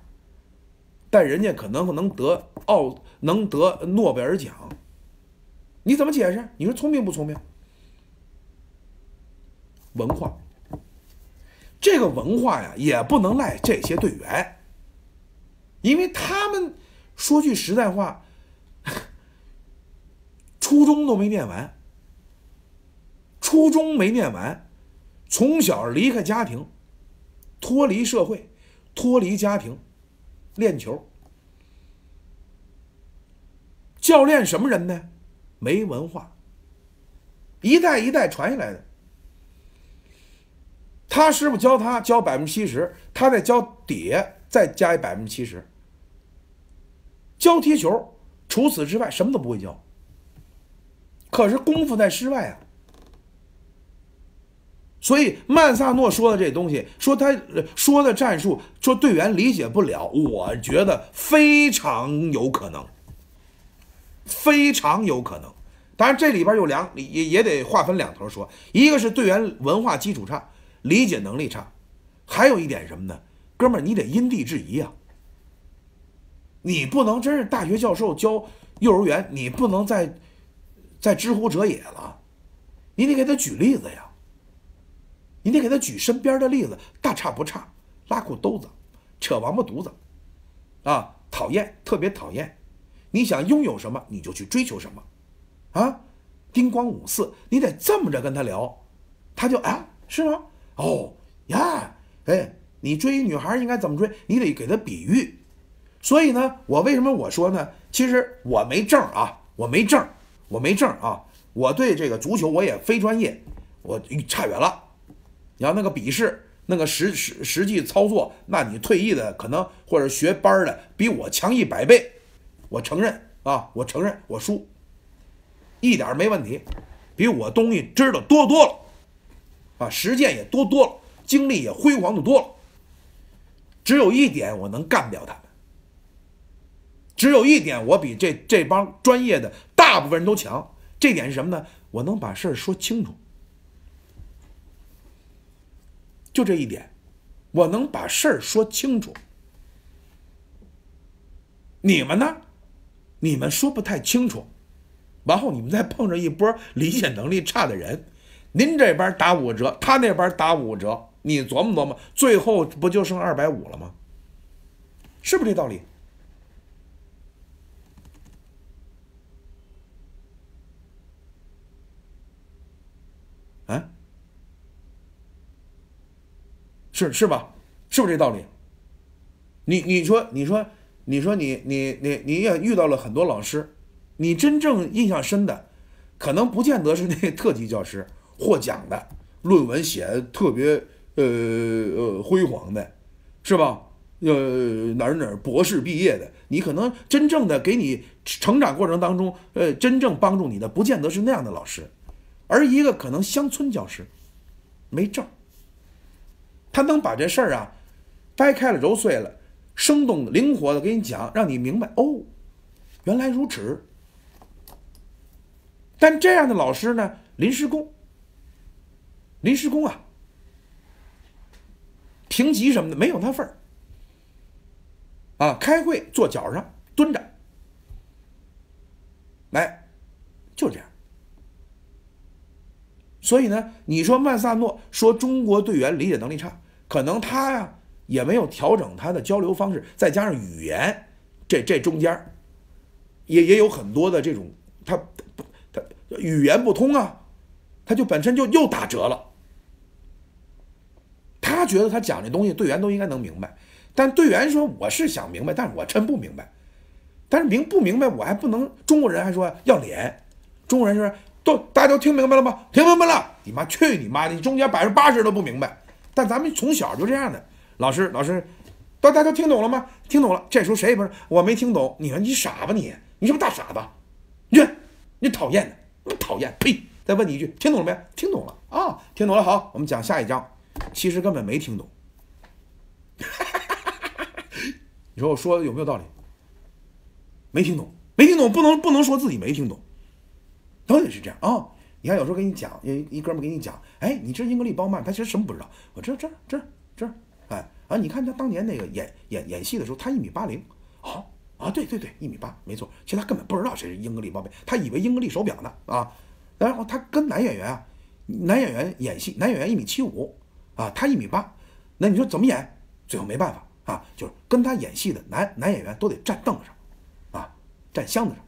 但人家可能能得奥，能得诺贝尔奖。你怎么解释？你说聪明不聪明？文化，这个文化呀，也不能赖这些队员，因为他们说句实在话，初中都没念完，初中没念完，从小离开家庭，脱离社会，脱离家庭练球，教练什么人呢？没文化，一代一代传下来的。他师傅教他教百分之七十，他再教底再加一百分之七十，教踢球，除此之外什么都不会教。可是功夫在室外啊，所以曼萨诺说的这东西，说他说的战术，说队员理解不了，我觉得非常有可能，非常有可能。当然这里边有两也也得划分两头说，一个是队员文化基础差。理解能力差，还有一点什么呢，哥们儿，你得因地制宜呀。你不能真是大学教授教幼儿园，你不能再再知乎者也了，你得给他举例子呀。你得给他举身边的例子，大差不差，拉裤兜子，扯王八犊子，啊，讨厌，特别讨厌。你想拥有什么，你就去追求什么，啊，丁光五四，你得这么着跟他聊，他就啊，是吗？哦呀，哎，你追女孩应该怎么追？你得给她比喻。所以呢，我为什么我说呢？其实我没证啊，我没证，我没证啊。我对这个足球我也非专业，我差远了。你要那个笔试，那个实实实际操作，那你退役的可能或者学班的比我强一百倍。我承认啊，我承认我输，一点没问题，比我东西知道多多了。啊，实践也多多了，经历也辉煌的多了。只有一点，我能干掉他们；只有一点，我比这这帮专业的大部分人都强。这点是什么呢？我能把事儿说清楚。就这一点，我能把事儿说清楚。你们呢？你们说不太清楚。然后，你们再碰上一波理解能力差的人。您这边打五折，他那边打五折，你琢磨琢磨，最后不就剩二百五了吗？是不是这道理？啊？是是吧？是不是这道理？你你说你说你说你你你你也遇到了很多老师，你真正印象深的，可能不见得是那特级教师。获奖的论文写的特别呃辉煌的，是吧？呃，哪哪博士毕业的，你可能真正的给你成长过程当中，呃，真正帮助你的，不见得是那样的老师，而一个可能乡村教师，没证，他能把这事儿啊掰开了揉碎了，生动灵活的给你讲，让你明白哦，原来如此。但这样的老师呢，临时工。临时工啊，评级什么的没有他份儿啊，开会坐脚上蹲着，来就这样。所以呢，你说曼萨诺说中国队员理解能力差，可能他呀也没有调整他的交流方式，再加上语言，这这中间也也有很多的这种他他语言不通啊，他就本身就又打折了。他觉得他讲这东西，队员都应该能明白，但队员说我是想明白，但是我真不明白。但是明不明白，我还不能。中国人还说要脸，中国人说都大家都听明白了吗？听明白了？你妈去你妈的！你中间百分之八十都不明白。但咱们从小就这样的，老师老师，大家都听懂了吗？听懂了。这时候谁也不是，我没听懂。你说你傻吧你？你是不是大傻子？你你讨厌的，讨厌，呸！再问你一句，听懂了没？听懂了啊？听懂了好，我们讲下一章。其实根本没听懂，你说我说的有没有道理？没听懂，没听懂，不能不能说自己没听懂，到底是这样啊？你看有时候跟你讲，一哥们给你讲，哎，你这英格丽褒曼，他其实什么不知道？我这这这这，哎啊，你看他当年那个演演演戏的时候，他一米八零，啊啊，对对对，一米八，没错。其实他根本不知道谁是英格丽·褒曼，他以为英格丽手表呢啊。然后他跟男演员啊，男演员演戏，男演员一米七五。啊，他一米八，那你说怎么演？最后没办法啊，就是跟他演戏的男男演员都得站凳子上，啊，站箱子上。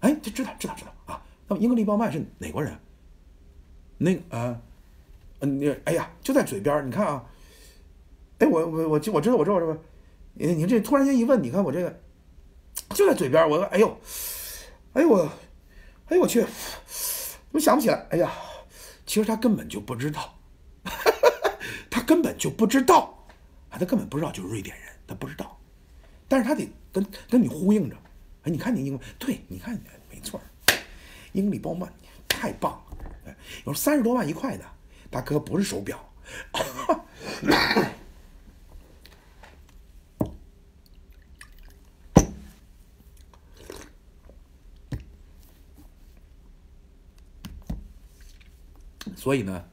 哎，这知道知道知道啊。那么英格利·鲍曼是哪国人？那啊，嗯，你哎呀，就在嘴边你看啊，哎，我我我，我知道，我知道，我知道。你你这突然间一问，你看我这个就在嘴边我我哎呦，哎我，哎我去，我想不起来？哎呀，其实他根本就不知道。根本就不知道，啊，他根本不知道就是瑞典人，他不知道，但是他得跟跟你呼应着，哎，你看你英，对，你看你没错，英里包曼太棒了，哎，有三十多万一块的，大哥不是手表，所以呢。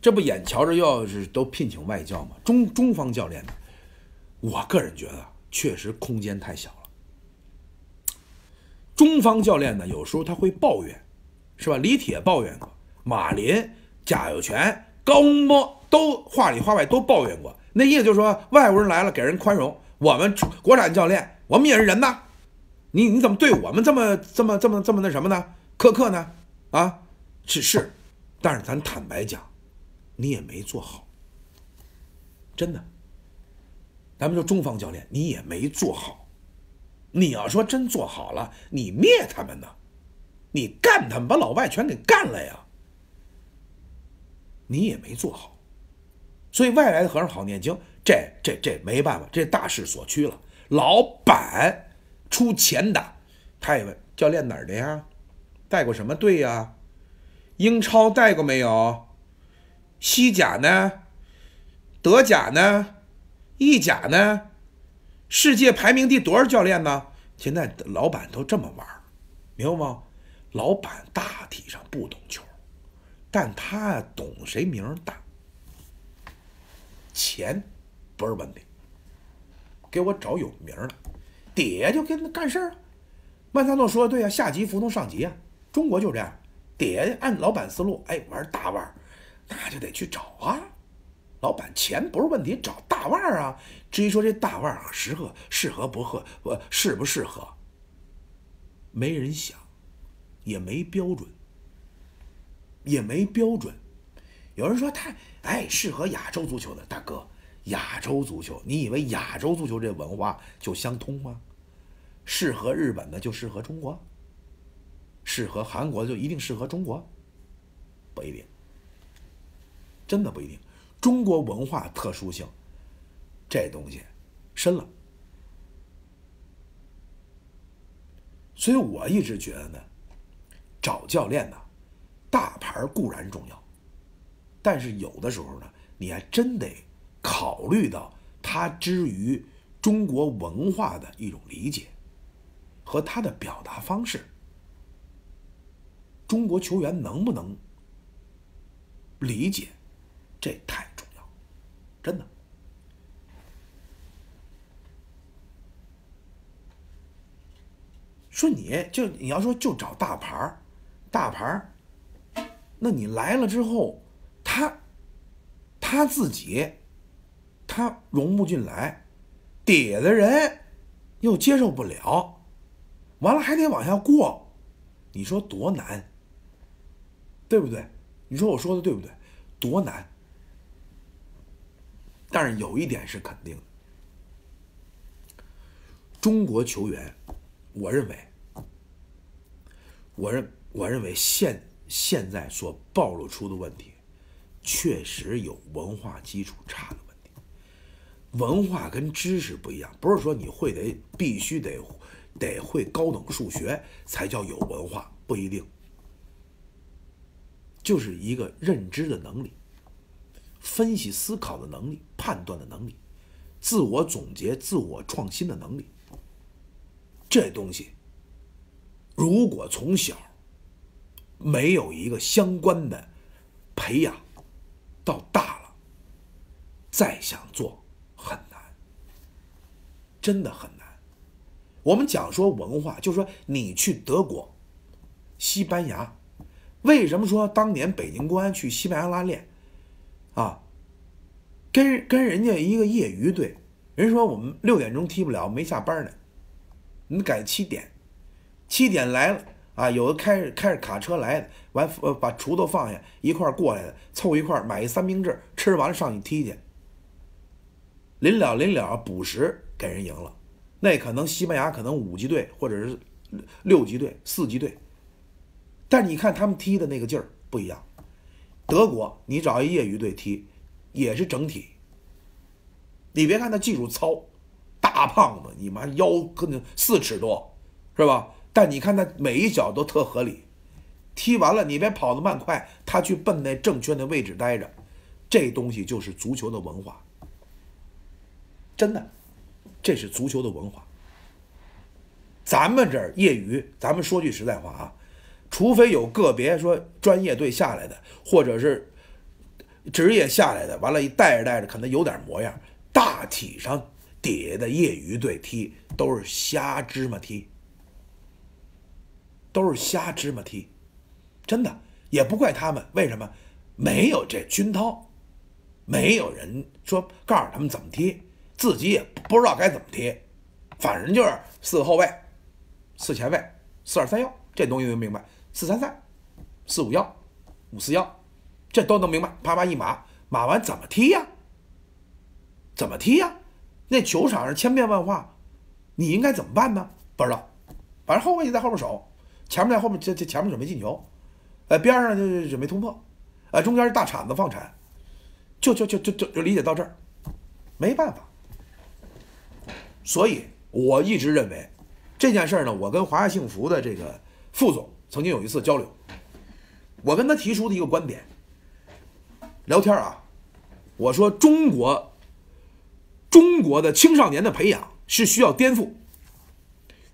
这不眼瞧着又是都聘请外教吗？中中方教练呢？我个人觉得确实空间太小了。中方教练呢，有时候他会抱怨，是吧？李铁抱怨过，马林、贾有全、高洪波都话里话外都抱怨过。那意思就是说，外国人来了给人宽容，我们国产教练，我们也是人呐，你你怎么对我们这么这么这么这么那什么呢？苛刻呢？啊，是是，但是咱坦白讲。你也没做好，真的。咱们说中方教练，你也没做好。你要说真做好了，你灭他们呢，你干他们，把老外全给干了呀。你也没做好，所以外来的和尚好念经，这这这没办法，这大势所趋了。老板出钱的，他也问教练哪儿的呀，带过什么队呀，英超带过没有？西甲呢，德甲呢，意甲呢，世界排名第多少教练呢？现在老板都这么玩，明白吗？老板大体上不懂球，但他懂谁名大，钱不是问题。给我找有名儿的，底下就跟他干事儿。曼萨诺说的对啊，下级服从上级啊，中国就这样，底下按老板思路，哎，玩大腕儿。那就得去找啊，老板，钱不是问题，找大腕儿啊。至于说这大腕儿适合适合不合，不适不适合，没人想，也没标准，也没标准。有人说他哎适合亚洲足球的大哥，亚洲足球，你以为亚洲足球这文化就相通吗？适合日本的就适合中国？适合韩国就一定适合中国？不一定。真的不一定，中国文化特殊性，这东西深了。所以我一直觉得呢，找教练呢，大牌固然重要，但是有的时候呢，你还真得考虑到他之于中国文化的一种理解和他的表达方式，中国球员能不能理解？这太重要，真的。说你就你要说就找大牌儿，大牌儿，那你来了之后，他他自己他融不进来，底下的人又接受不了，完了还得往下过，你说多难，对不对？你说我说的对不对？多难。但是有一点是肯定的，中国球员，我认为，我认我认为现现在所暴露出的问题，确实有文化基础差的问题。文化跟知识不一样，不是说你会得必须得得会高等数学才叫有文化，不一定，就是一个认知的能力。分析思考的能力、判断的能力、自我总结、自我创新的能力，这东西如果从小没有一个相关的培养，到大了再想做很难，真的很难。我们讲说文化，就说你去德国、西班牙，为什么说当年北京公安去西班牙拉练？啊，跟跟人家一个业余队，人说我们六点钟踢不了，没下班呢。你改七点，七点来了啊，有的开着开着卡车来的，完呃把锄头放下一块过来的，凑一块买一三明治，吃完了上去踢去。临了临了补时给人赢了，那可能西班牙可能五级队或者是六级队、四级队，但你看他们踢的那个劲儿不一样。德国，你找一业余队踢，也是整体。你别看他技术糙，大胖子，你妈腰跟四尺多，是吧？但你看他每一脚都特合理，踢完了你别跑的慢快，他去奔那正确的位置待着。这东西就是足球的文化，真的，这是足球的文化。咱们这儿业余，咱们说句实在话啊。除非有个别说专业队下来的，或者是职业下来的，完了一带着带着可能有点模样。大体上底下的业余队踢都是瞎芝麻踢，都是瞎芝麻踢，真的也不怪他们。为什么没有这军涛，没有人说告诉他们怎么踢，自己也不知道该怎么踢。反正就是四个后卫，四前卫，四二三幺，这东西能明白。四三三，四五幺，五四幺，这都能明白。啪啪一码，码完怎么踢呀？怎么踢呀？那球场上千变万化，你应该怎么办呢？不知道。反正后卫就在后面守，前面在后面这这前面准备进球，呃，边上就准备突破，呃，中间是大铲子放铲，就就就就就理解到这儿，没办法。所以我一直认为这件事呢，我跟华夏幸福的这个副总。曾经有一次交流，我跟他提出的一个观点。聊天啊，我说中国中国的青少年的培养是需要颠覆，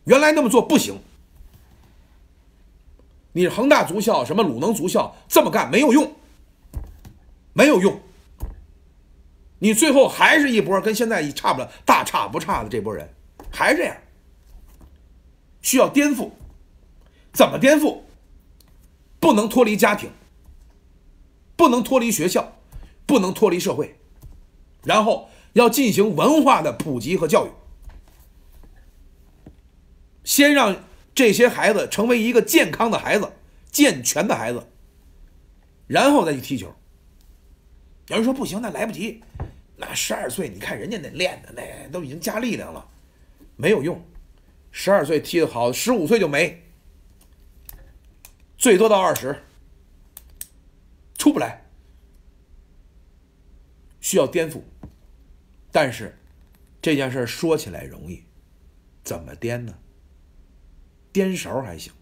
原来那么做不行。你恒大足校，什么鲁能足校，这么干没有用，没有用。你最后还是一波跟现在差不了大差不差的这波人，还这样，需要颠覆。怎么颠覆？不能脱离家庭，不能脱离学校，不能脱离社会，然后要进行文化的普及和教育。先让这些孩子成为一个健康的孩子、健全的孩子，然后再去踢球。有人说不行，那来不及，那十二岁你看人家那练的那都已经加力量了，没有用。十二岁踢得好，十五岁就没。最多到二十，出不来，需要颠覆，但是这件事说起来容易，怎么颠呢？颠勺还行，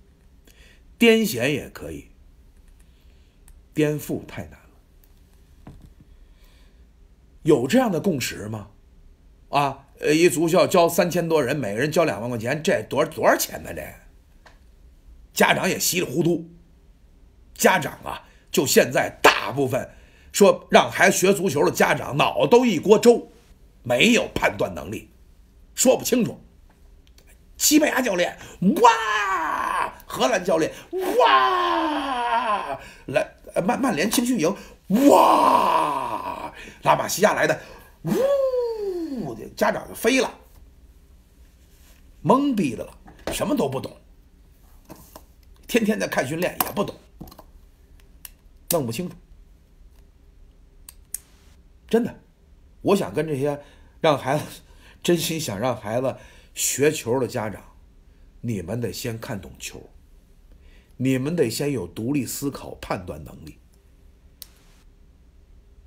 颠弦也可以，颠覆太难了。有这样的共识吗？啊，一足校交三千多人，每个人交两万块钱，这多多少钱呢？这？家长也稀里糊涂，家长啊，就现在大部分说让孩子学足球的家长脑都一锅粥，没有判断能力，说不清楚。西班牙教练哇，荷兰教练哇，来曼曼联青训营哇，拉玛西亚来的呜，家长就飞了，懵逼的了，什么都不懂。天天在看训练也不懂，弄不清楚，真的。我想跟这些让孩子真心想让孩子学球的家长，你们得先看懂球，你们得先有独立思考判断能力，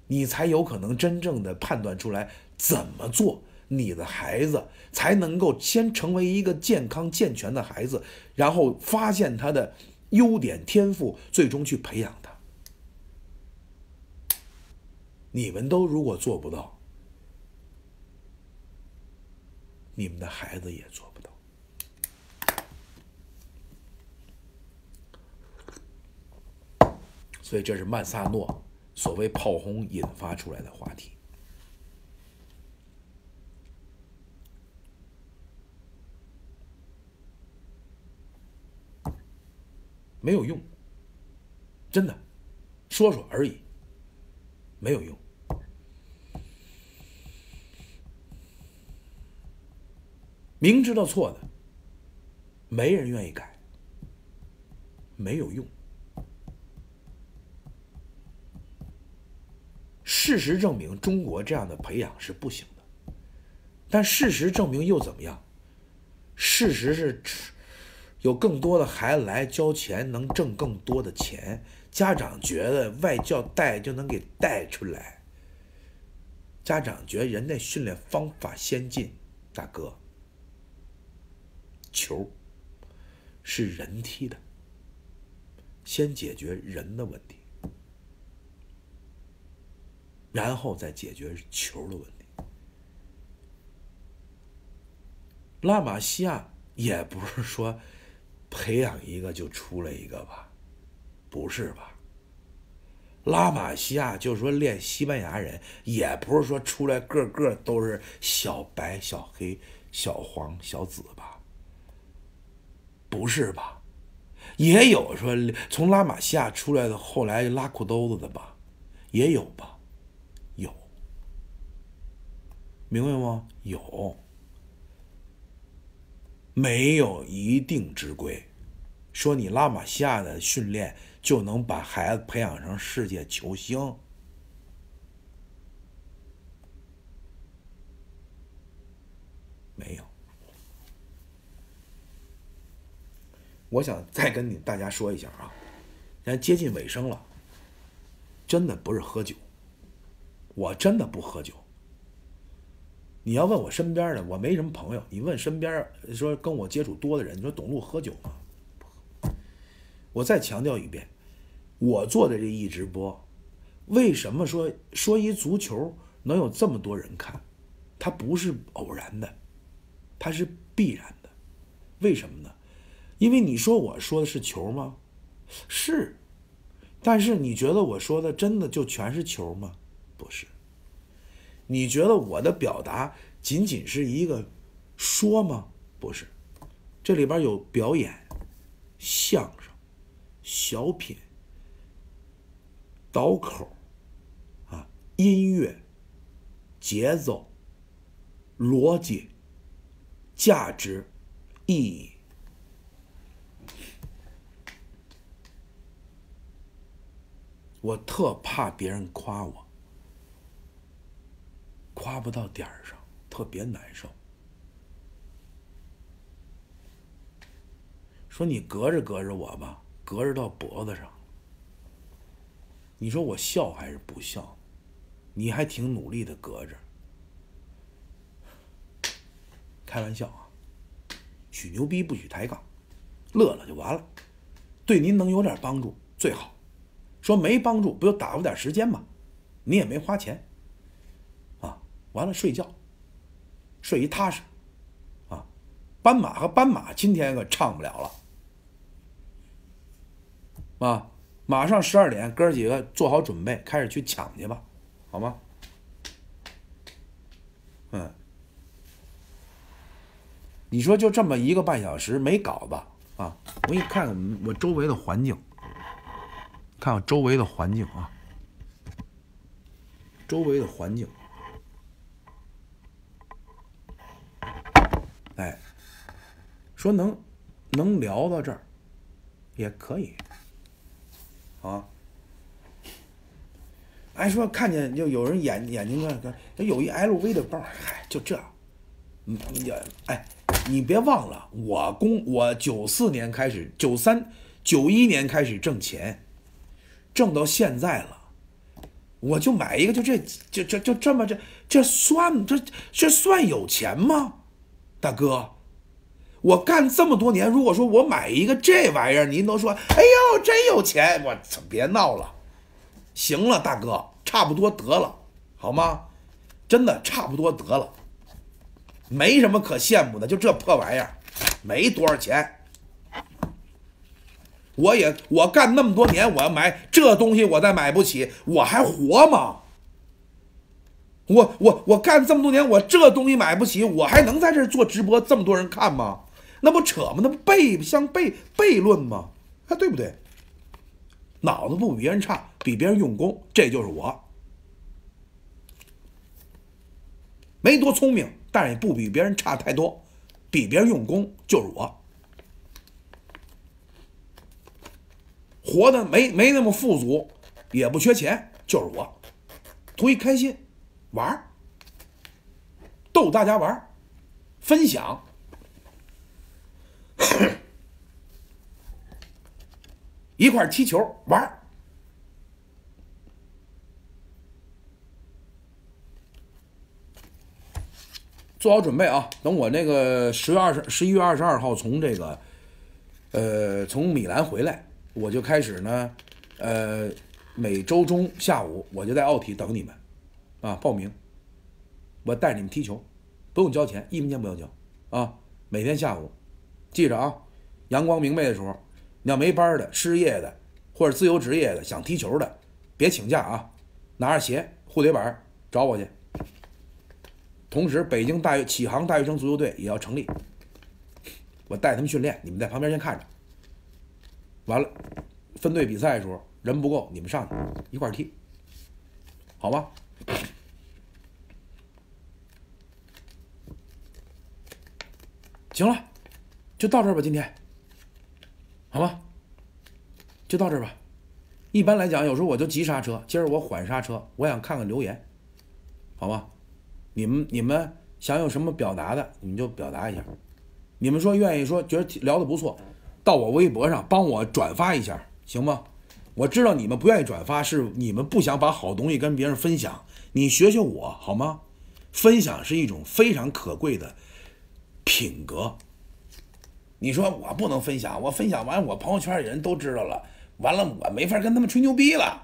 你才有可能真正的判断出来怎么做。你的孩子才能够先成为一个健康健全的孩子，然后发现他的优点、天赋，最终去培养他。你们都如果做不到，你们的孩子也做不到。所以，这是曼萨诺所谓炮轰引发出来的话题。没有用，真的，说说而已，没有用。明知道错的，没人愿意改，没有用。事实证明，中国这样的培养是不行的，但事实证明又怎么样？事实是。有更多的孩子来交钱，能挣更多的钱。家长觉得外教带就能给带出来。家长觉得人家训练方法先进，大哥，球是人踢的，先解决人的问题，然后再解决球的问题。拉玛西亚也不是说。培养一个就出来一个吧，不是吧？拉玛西亚就说练西班牙人，也不是说出来个个都是小白、小黑、小黄、小紫吧？不是吧？也有说从拉玛西亚出来的后来拉裤兜子的吧？也有吧？有，明白吗？有，没有一定之规。说你拉玛西亚的训练就能把孩子培养成世界球星？没有。我想再跟你大家说一下啊，咱接近尾声了，真的不是喝酒，我真的不喝酒。你要问我身边的，我没什么朋友。你问身边说跟我接触多的人，你说董路喝酒吗？我再强调一遍，我做的这一直播，为什么说说一足球能有这么多人看，它不是偶然的，它是必然的。为什么呢？因为你说我说的是球吗？是，但是你觉得我说的真的就全是球吗？不是。你觉得我的表达仅仅是一个说吗？不是，这里边有表演，相声。小品，刀口啊，音乐，节奏，逻辑，价值，意义。我特怕别人夸我，夸不到点儿上，特别难受。说你隔着隔着我吧。隔着到脖子上，你说我笑还是不笑？你还挺努力的隔着。开玩笑啊，许牛逼不许抬杠，乐了就完了。对您能有点帮助最好，说没帮助不就打发点时间吗？你也没花钱，啊，完了睡觉，睡一踏实，啊，斑马和斑马今天可唱不了了。啊，马上十二点，哥几个做好准备，开始去抢去吧，好吗？嗯，你说就这么一个半小时没搞吧？啊，我给你看看我周围的环境，看看周围的环境啊，周围的环境。哎，说能能聊到这儿，也可以。啊！还说看见就有人眼眼睛那个，有一 LV 的包，嗨，就这，你你哎，你别忘了，我工我九四年开始，九三九一年开始挣钱，挣到现在了，我就买一个，就这就就就这么这这算这这算有钱吗，大哥？我干这么多年，如果说我买一个这玩意儿，您都说哎呦真有钱，我操别闹了，行了大哥差不多得了，好吗？真的差不多得了，没什么可羡慕的，就这破玩意儿，没多少钱。我也我干那么多年，我要买这东西我再买不起，我还活吗？我我我干这么多年，我这东西买不起，我还能在这做直播，这么多人看吗？那不扯吗？那不背相背悖论吗？哎，对不对？脑子不比别人差，比别人用功，这就是我。没多聪明，但也不比别人差太多，比别人用功就是我。活的没没那么富足，也不缺钱，就是我，图一开心，玩儿，逗大家玩儿，分享。一块踢球玩做好准备啊！等我那个十月二十、十一月二十二号从这个，呃，从米兰回来，我就开始呢，呃，每周中下午我就在奥体等你们，啊，报名，我带你们踢球，不用交钱，一分钱不要交，啊，每天下午。记着啊，阳光明媚的时候，你要没班的、失业的或者自由职业的想踢球的，别请假啊，拿着鞋、护腿板找我去。同时，北京大启航大学生足球队也要成立，我带他们训练，你们在旁边先看着。完了，分队比赛的时候人不够，你们上去一块踢，好吗？行了。就到这儿吧，今天，好吗？就到这儿吧。一般来讲，有时候我就急刹车，今儿我缓刹车，我想看看留言，好吗？你们你们想有什么表达的，你们就表达一下。你们说愿意说，觉得聊的不错，到我微博上帮我转发一下，行吗？我知道你们不愿意转发，是你们不想把好东西跟别人分享。你学学我好吗？分享是一种非常可贵的品格。你说我不能分享，我分享完我朋友圈里人都知道了，完了我没法跟他们吹牛逼了。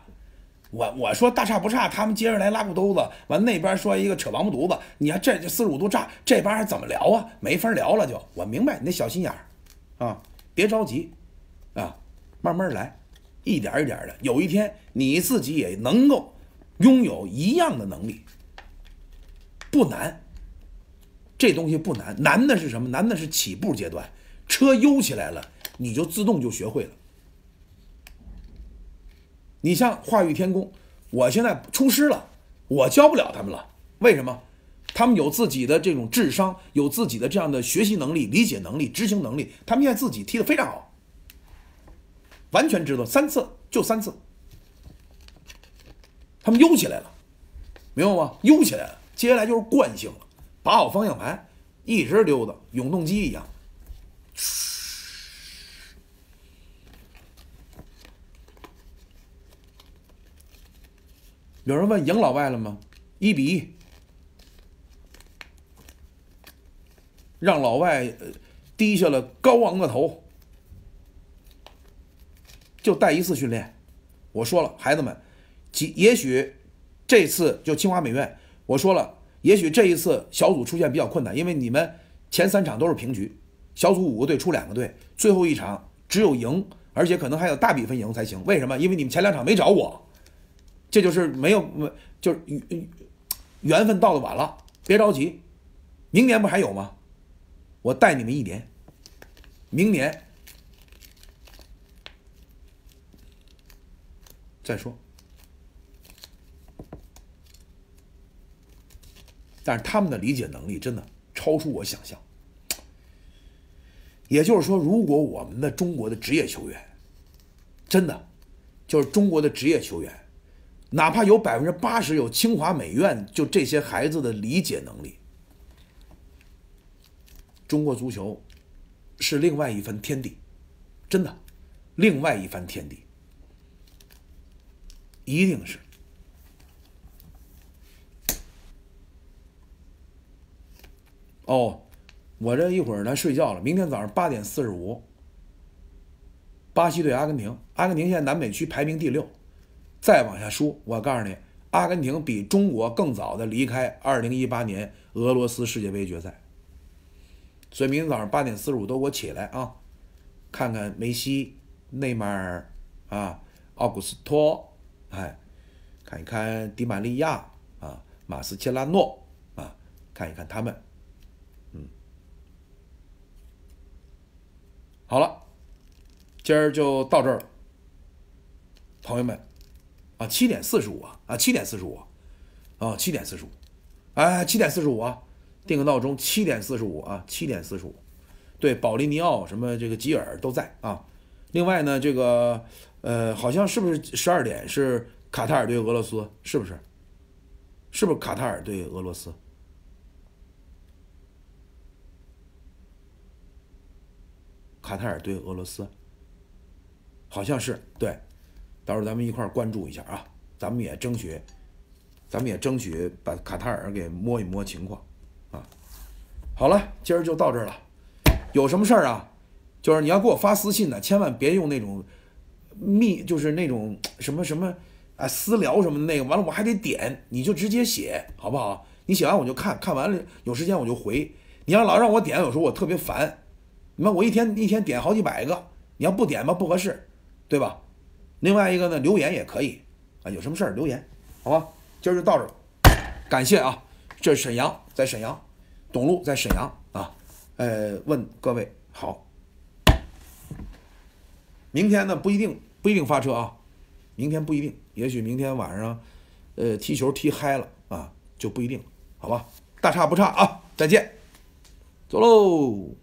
我我说大差不差，他们接着来拉裤兜子，完那边说一个扯王八犊子，你要这就四十五度炸，这帮怎么聊啊？没法聊了就。我明白你那小心眼儿，啊，别着急，啊，慢慢来，一点一点的。有一天你自己也能够拥有一样的能力，不难，这东西不难。难的是什么？难的是起步阶段。车悠起来了，你就自动就学会了。你像华宇天工，我现在出师了，我教不了他们了。为什么？他们有自己的这种智商，有自己的这样的学习能力、理解能力、执行能力。他们现在自己踢的非常好，完全知道三次就三次，他们悠起来了，明白吗？悠起来了，接下来就是惯性了，把好方向盘，一直溜达，永动机一样。有人问赢老外了吗？一比一，让老外低下了高昂的头。就带一次训练，我说了，孩子们，其也许这次就清华美院，我说了，也许这一次小组出现比较困难，因为你们前三场都是平局。小组五个队出两个队，最后一场只有赢，而且可能还有大比分赢才行。为什么？因为你们前两场没找我，这就是没有就是缘分到的晚了。别着急，明年不还有吗？我带你们一年，明年再说。但是他们的理解能力真的超出我想象。也就是说，如果我们的中国的职业球员真的就是中国的职业球员，哪怕有百分之八十有清华美院就这些孩子的理解能力，中国足球是另外一番天地，真的，另外一番天地，一定是哦。我这一会儿来睡觉了，明天早上八点四十五，巴西对阿根廷，阿根廷现在南美区排名第六，再往下输，我告诉你，阿根廷比中国更早的离开二零一八年俄罗斯世界杯决赛，所以明天早上八点四十五都给我起来啊，看看梅西、内马尔啊、奥古斯托，哎，看一看迪玛利亚啊、马斯切拉诺啊，看一看他们。好了，今儿就到这儿了，朋友们啊，七点四十五啊啊，七点四十五啊，七点四十五，哎，七点四十五啊，定个闹钟，七点四十五啊，七点四十五。对，保利尼奥什么这个吉尔都在啊。另外呢，这个呃，好像是不是十二点是卡塔尔对俄罗斯，是不是？是不是卡塔尔对俄罗斯？卡塔尔对俄罗斯，好像是对，到时候咱们一块关注一下啊，咱们也争取，咱们也争取把卡塔尔给摸一摸情况啊。好了，今儿就到这儿了。有什么事儿啊？就是你要给我发私信呢，千万别用那种密，就是那种什么什么啊私聊什么那个，完了我还得点，你就直接写好不好？你写完我就看看完了，有时间我就回。你要老让我点，有时候我特别烦。那我一天一天点好几百个，你要不点吧不合适，对吧？另外一个呢，留言也可以啊，有什么事儿留言，好吧？今儿就到这了，感谢啊！这沈阳在沈阳，董路在沈阳啊，呃，问各位好。明天呢不一定不一定发车啊，明天不一定，也许明天晚上呃踢球踢嗨了啊就不一定，好吧？大差不差啊，再见，走喽。